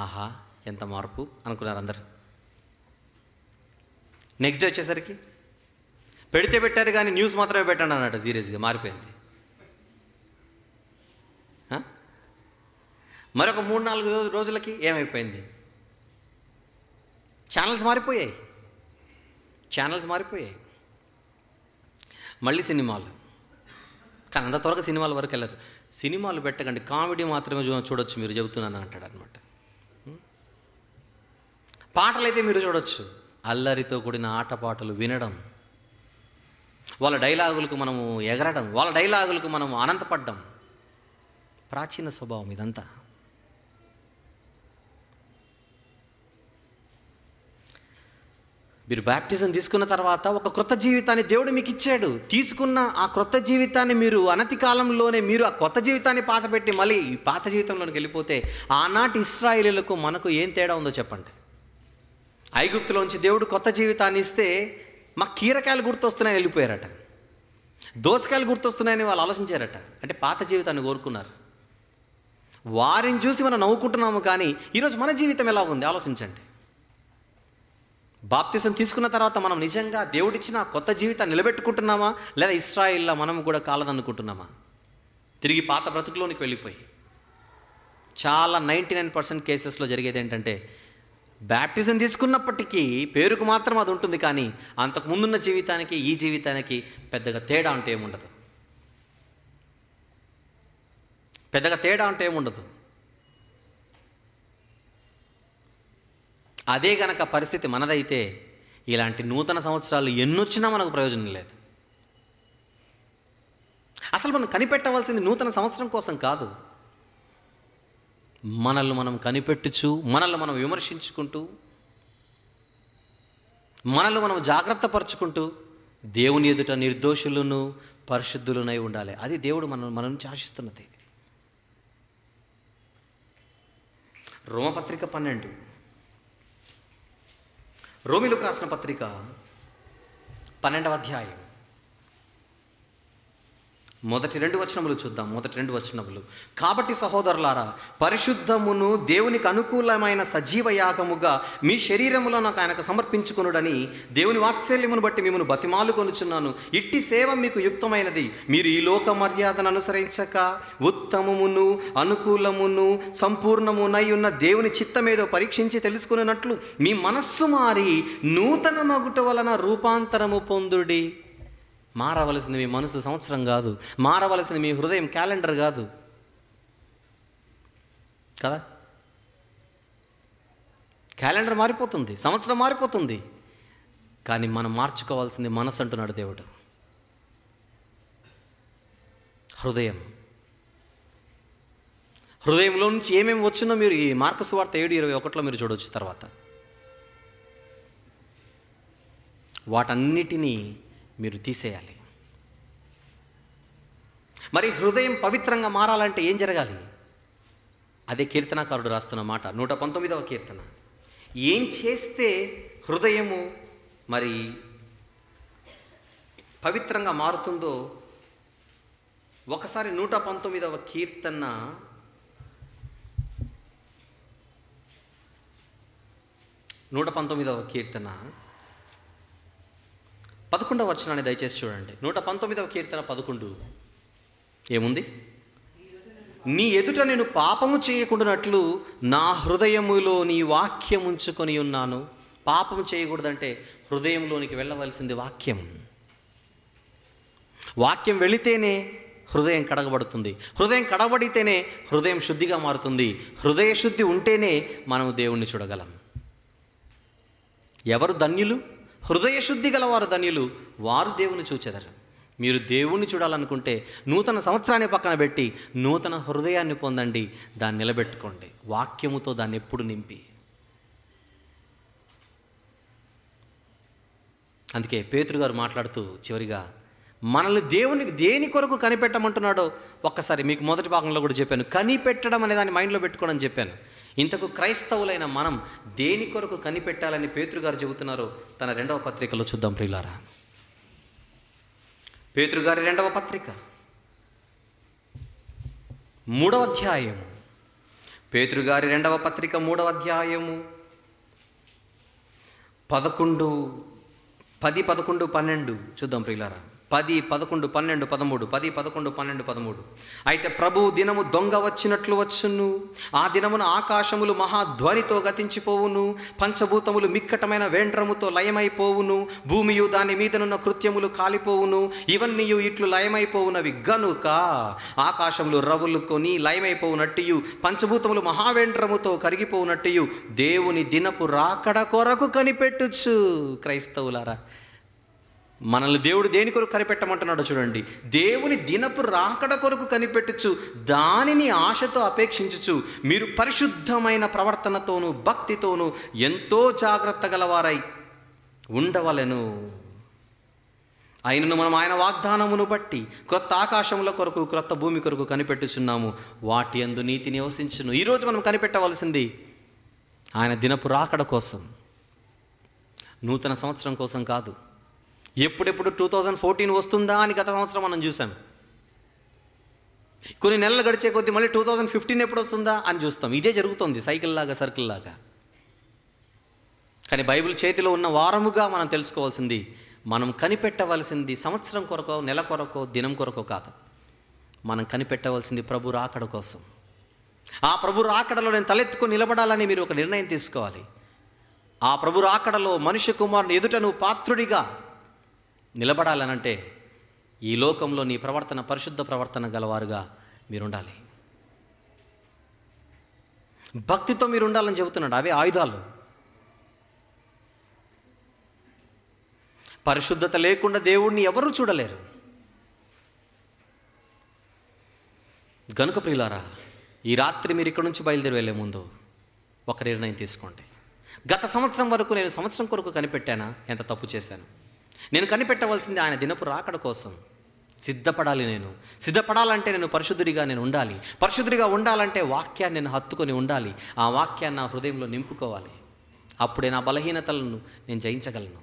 ఆహా ఎంత మార్పు అనుకున్నారు అందరు నెక్స్ట్ డే వచ్చేసరికి పెడితే పెట్టారు కానీ న్యూస్ మాత్రమే పెట్టండి అన్నట సీరియస్గా మారిపోయింది మరొక మూడు నాలుగు రోజులకి ఏమైపోయింది ఛానల్స్ మారిపోయాయి ఛానల్స్ మారిపోయాయి మళ్ళీ సినిమాలు కానీ అంత త్వరగా సినిమాల వరకు వెళ్ళరు సినిమాలు పెట్టకండి కామెడీ మాత్రమే చూడొచ్చు మీరు చెబుతున్నాను అంటాడు అనమాట పాటలు అయితే మీరు చూడొచ్చు అల్లరితో కూడిన ఆటపాటలు వినడం వాళ్ళ డైలాగులకు మనము ఎగరడం వాళ్ళ డైలాగులకు మనం ఆనందపడ్డం ప్రాచీన స్వభావం ఇదంతా మీరు బ్యాప్టిజం తీసుకున్న తర్వాత ఒక క్రొత్త జీవితాన్ని దేవుడు మీకు ఇచ్చాడు తీసుకున్న ఆ క్రొత్త జీవితాన్ని మీరు అనతి కాలంలోనే మీరు ఆ కొత్త జీవితాన్ని పాతపెట్టి మళ్ళీ ఈ పాత జీవితంలోకి వెళ్ళిపోతే ఆనాటి ఇస్రాయిలీలకు మనకు ఏం తేడా ఉందో చెప్పండి ఐగుప్తులోంచి దేవుడు కొత్త జీవితాన్ని ఇస్తే మా కీరకాయలు గుర్తొస్తున్నాయని వెళ్ళిపోయారట దోసకాయలు గుర్తొస్తున్నాయని వాళ్ళు ఆలోచించారట అంటే పాత జీవితాన్ని కోరుకున్నారు వారిని చూసి మనం నవ్వుకుంటున్నాము కానీ ఈరోజు మన జీవితం ఎలా ఉంది ఆలోచించండి బాప్తిసం తీసుకున్న తర్వాత మనం నిజంగా దేవుడిచ్చిన కొత్త జీవితాన్ని నిలబెట్టుకుంటున్నామా లేదా ఇస్రాయిల్లా మనం కూడా కాలదనుకుంటున్నామా తిరిగి పాత బ్రతుకులోనికి వెళ్ళిపోయి చాలా నైంటీ నైన్ పర్సెంట్ కేసెస్లో జరిగేది ఏంటంటే బ్యాప్టిజం తీసుకున్నప్పటికీ పేరుకు మాత్రం అది ఉంటుంది కానీ అంతకు ముందున్న జీవితానికి ఈ జీవితానికి పెద్దగా తేడా అంటే ఏముండదు పెద్దగా తేడా అంటే ఏముండదు అదే గనక పరిస్థితి మనదైతే ఇలాంటి నూతన సంవత్సరాలు ఎన్నొచ్చినా మనకు ప్రయోజనం లేదు అసలు మనం కనిపెట్టవలసింది నూతన సంవత్సరం కోసం కాదు మనల్ని మనం కనిపెట్టుచు మనల్ని మనం విమర్శించుకుంటూ మనల్ని మనం జాగ్రత్త పరుచుకుంటూ దేవుని ఎదుట నిర్దోషులను పరిశుద్ధులనై ఉండాలి అది దేవుడు మనం మన నుంచి ఆశిస్తున్నది రోమపత్రిక పన్నెండు రోమిలకు రాసిన పత్రిక పన్నెండవ అధ్యాయం మొదటి రెండు వచనములు చూద్దాం మొదటి రెండు వచనములు కాబట్టి సహోదరులారా పరిశుద్ధమును దేవునికి అనుకూలమైన సజీవ యాగముగా మీ శరీరములో నాకు ఆయనకు సమర్పించుకునుడని దేవుని వాత్సల్యమును బట్టి మిమ్మల్ని బతిమాలు కొనుచున్నాను ఇట్టి సేవ మీకు యుక్తమైనది మీరు ఈ లోక మర్యాదను అనుసరించక ఉత్తమమును అనుకూలమును సంపూర్ణమునై ఉన్న దేవుని చిత్తమేదో పరీక్షించి తెలుసుకున్నట్లు మీ మనస్సు మారి నూతన మగుట వలన రూపాంతరము పొందుడి మారవలసింది మీ మనసు సంవత్సరం కాదు మారవలసింది మీ హృదయం క్యాలెండర్ కాదు కదా క్యాలెండర్ మారిపోతుంది సంవత్సరం మారిపోతుంది కానీ మనం మార్చుకోవాల్సింది మనసు అంటున్నాడు దేవుడు హృదయం హృదయంలో నుంచి ఏమేమి వచ్చిందో మీరు ఈ మార్కసు వార్త ఏడు ఇరవై ఒకటిలో మీరు చూడవచ్చు తర్వాత వాటన్నిటినీ మీరు తీసేయాలి మరి హృదయం పవిత్రంగా మారాలంటే ఏం జరగాలి అదే కీర్తనాకారుడు రాస్తున్న మాట నూట పంతొమ్మిదవ కీర్తన ఏం చేస్తే హృదయము మరి పవిత్రంగా మారుతుందో ఒకసారి నూట పంతొమ్మిదవ కీర్తన నూట పంతొమ్మిదవ కీర్తన పదకొండవ వచనాన్ని దయచేసి చూడండి నూట పంతొమ్మిదవ కీర్తన పదకొండు ఏముంది నీ ఎదుట నేను పాపము చేయకుండానట్లు నా హృదయములో నీ వాక్యం ఉంచుకొని ఉన్నాను పాపం చేయకూడదంటే హృదయంలోనికి వెళ్ళవలసింది వాక్యం వాక్యం వెళితేనే హృదయం కడగబడుతుంది హృదయం కడగబడితేనే హృదయం శుద్ధిగా మారుతుంది హృదయ శుద్ధి ఉంటేనే మనం దేవుణ్ణి చూడగలం ఎవరు ధన్యులు హృదయశుద్ధి గలవారు ధన్యులు వారు దేవుని చూచెదరు మీరు దేవుణ్ణి చూడాలనుకుంటే నూతన సంవత్సరాన్ని పక్కన పెట్టి నూతన హృదయాన్ని పొందండి దాన్ని నిలబెట్టుకోండి వాక్యముతో దాన్ని ఎప్పుడు నింపి అందుకే పేతృగారు మాట్లాడుతూ చివరిగా మనల్ని దేవుని దేని కొరకు కనిపెట్టమంటున్నాడో ఒక్కసారి మీకు మొదటి భాగంలో కూడా చెప్పాను కనిపెట్టడం అనే దాన్ని మైండ్లో పెట్టుకోవడం చెప్పాను ఇంతకు క్రైస్తవులైన మనం దేని కొరకు కనిపెట్టాలని పేతృగారు చెబుతున్నారు తన రెండవ పత్రికలో చూద్దాం ప్రియులారా పేతృగారి రెండవ పత్రిక మూడవ అధ్యాయము పేతృగారి రెండవ పత్రిక మూడవ అధ్యాయము పదకొండు పది పదకొండు పన్నెండు చూద్దాం ప్రియులారా పది పదకొండు పన్నెండు పదమూడు పది పదకొండు పన్నెండు పదమూడు అయితే ప్రభు దినము దొంగ వచ్చినట్లు వచ్చును ఆ దినమున ఆకాశములు మహాధ్వనితో గతించిపోవును పంచభూతములు మిక్కటమైన వేండ్రముతో లయమైపోవును భూమియు దాని మీదనున్న కృత్యములు కాలిపోవును ఇవన్నీ ఇట్లు లయమైపోవునవి గనుక ఆకాశములు రవులు కొని లయమైపోవునట్టు పంచభూతములు మహావేండ్రముతో కరిగిపోవునట్టు దేవుని దినపు రాకడ కొరకు కనిపెట్టుచు క్రైస్తవులారా మనల్ని దేవుడు దేని కొరకు కనిపెట్టమంటున్నాడు చూడండి దేవుని దినపు రాకడ కొరకు కనిపెట్టచ్చు దానిని ఆశతో అపేక్షించచ్చు మీరు పరిశుద్ధమైన ప్రవర్తనతోను భక్తితోను ఎంతో జాగ్రత్త గలవారై ఉండవలను ఆయనను మనం ఆయన వాగ్దానమును బట్టి క్రొత్త ఆకాశముల కొరకు క్రొత్త భూమి కొరకు కనిపెట్టుచున్నాము వాటి అందు నీతి నివసించును ఈరోజు మనం కనిపెట్టవలసింది ఆయన దినపు రాకడ కోసం నూతన సంవత్సరం కోసం కాదు ఎప్పుడెప్పుడు టూ థౌజండ్ ఫోర్టీన్ వస్తుందా అని గత సంవత్సరం మనం చూసాం కొన్ని నెలలు గడిచే కొద్ది మళ్ళీ టూ థౌజండ్ ఫిఫ్టీన్ ఎప్పుడు వస్తుందా అని చూస్తాం ఇదే జరుగుతుంది సైకిల్ లాగా సర్కిల్ లాగా కానీ బైబిల్ చేతిలో ఉన్న వారముగా మనం తెలుసుకోవాల్సింది మనం కనిపెట్టవలసింది సంవత్సరం కొరకో నెల కొరకో దినం కొరకో కాదు మనం కనిపెట్టవలసింది ప్రభు రాకడ కోసం ఆ ప్రభు రాకడలో నేను తలెత్తుకుని నిలబడాలని మీరు ఒక నిర్ణయం తీసుకోవాలి ఆ ప్రభు రాకడలో మనిషి కుమారుని ఎదుట నువ్వు పాత్రుడిగా నిలబడాలనంటే ఈ లోకంలో నీ ప్రవర్తన పరిశుద్ధ ప్రవర్తన గలవారుగా మీరుండాలి భక్తితో మీరు ఉండాలని చెబుతున్నాడు అవే ఆయుధాలు పరిశుద్ధత లేకుండా దేవుణ్ణి ఎవరూ చూడలేరు గనుక ప్రియులారా ఈ రాత్రి మీరు ఇక్కడ నుంచి బయలుదేరి వెళ్ళే ముందు ఒక నిర్ణయం తీసుకోండి గత సంవత్సరం వరకు నేను సంవత్సరం కొరకు కనిపెట్టానా ఎంత తప్పు చేశాను నేను కనిపెట్టవలసింది ఆయన దినపు రాకడ కోసం సిద్ధపడాలి నేను సిద్ధపడాలంటే నేను పరిశుద్ధుడిగా నేను ఉండాలి పరిశుద్ధుడిగా ఉండాలంటే వాక్యాన్ని నేను హత్తుకొని ఉండాలి ఆ వాక్యాన్ని నా హృదయంలో నింపుకోవాలి అప్పుడే నా బలహీనతలను నేను జయించగలను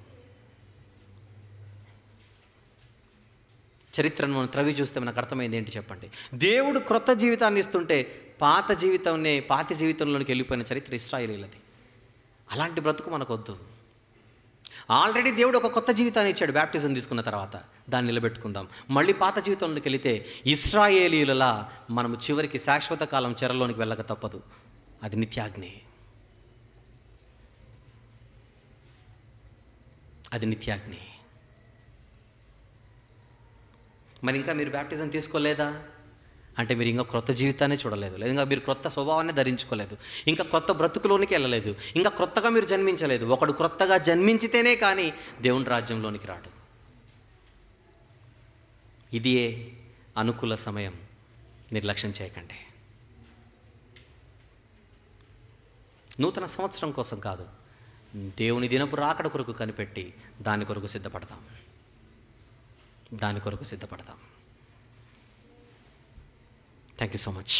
చరిత్రను మనం త్రవి చూస్తే మనకు అర్థమైంది ఏంటి చెప్పండి దేవుడు క్రొత్త జీవితాన్ని ఇస్తుంటే పాత జీవితంనే పాత జీవితంలోనికి వెళ్ళిపోయిన చరిత్ర ఇస్రాయిలీలది అలాంటి బ్రతుకు మనకొద్దు ఆల్రెడీ దేవుడు ఒక కొత్త జీవితాన్ని ఇచ్చాడు బ్యాప్టిజం తీసుకున్న తర్వాత దాన్ని నిలబెట్టుకుందాం మళ్ళీ పాత జీవితంలోకి వెళితే ఇస్రాయేలీలలా మనం చివరికి శాశ్వత కాలం చెరలోనికి వెళ్ళక తప్పదు అది నిత్యాగ్ని అది నిత్యాగ్ని మరి ఇంకా మీరు బ్యాప్టిజం తీసుకోలేదా అంటే మీరు ఇంకా క్రొత్త జీవితాన్ని చూడలేదు లేదు ఇంకా మీరు క్రొత్త స్వభావాన్ని ధరించుకోలేదు ఇంకా క్రొత్త బ్రతుకులోనికి వెళ్ళలేదు ఇంకా క్రొత్తగా మీరు జన్మించలేదు ఒకడు క్రొత్తగా జన్మించితేనే కానీ దేవుని రాజ్యంలోనికి రాడు ఇదియే అనుకూల సమయం నిర్లక్ష్యం చేయకండి నూతన సంవత్సరం కోసం కాదు దేవుని దినపు రాకడ కొరకు కనిపెట్టి దాని కొరకు సిద్ధపడతాం దాని కొరకు సిద్ధపడతాం thank you so much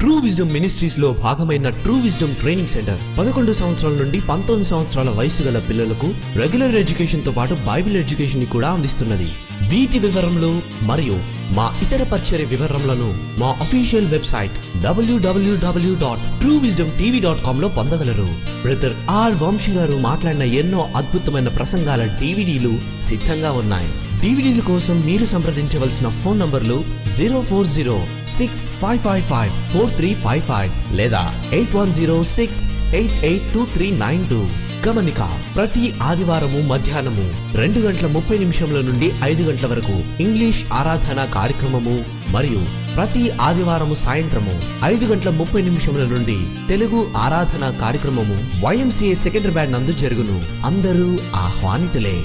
true wisdom ministries లో భాగమైన ట్రూ విజ్డమ్ ట్రైనింగ్ సెంటర్ పదకొండు సంవత్సరాల నుండి పంతొమ్మిది సంవత్సరాల వయసు గల పిల్లలకు రెగ్యులర్ ఎడ్యుకేషన్ తో పాటు బైబిల్ ఎడ్యుకేషన్ ని కూడా అందిస్తున్నది వీటి వివరంలో మరియు మా ఇతర పరిచర్య వివరములను మా official website WWW dot true wisdom TV dot కామ్లో పొందగలరు బ్రదర్ ఆర్ వంశీ గారు మాట్లాడిన ఎన్నో అద్భుతమైన ప్రసంగాల డీవీడీలు సిద్ధంగా ఉన్నాయి డివిడీల కోసం మీరు సంప్రదించవలసిన ఫోన్ నంబర్లు zero four zero six five five five four three five five లేదా eight one zero six eight eight two three nine two గమనిక ప్రతి ఆదివారము మధ్యాహ్నము రెండు గంటల ముప్పై నిమిషముల నుండి ఐదు గంటల వరకు ఇంగ్లీష్ ఆరాధన కార్యక్రమము మరియు ప్రతి ఆదివారము సాయంత్రము ఐదు గంటల ముప్పై నిమిషముల నుండి తెలుగు ఆరాధన కార్యక్రమము వైఎంసీఏ సెకండరీ బ్యాండ్ నందు జరుగును అందరూ ఆహ్వానితులే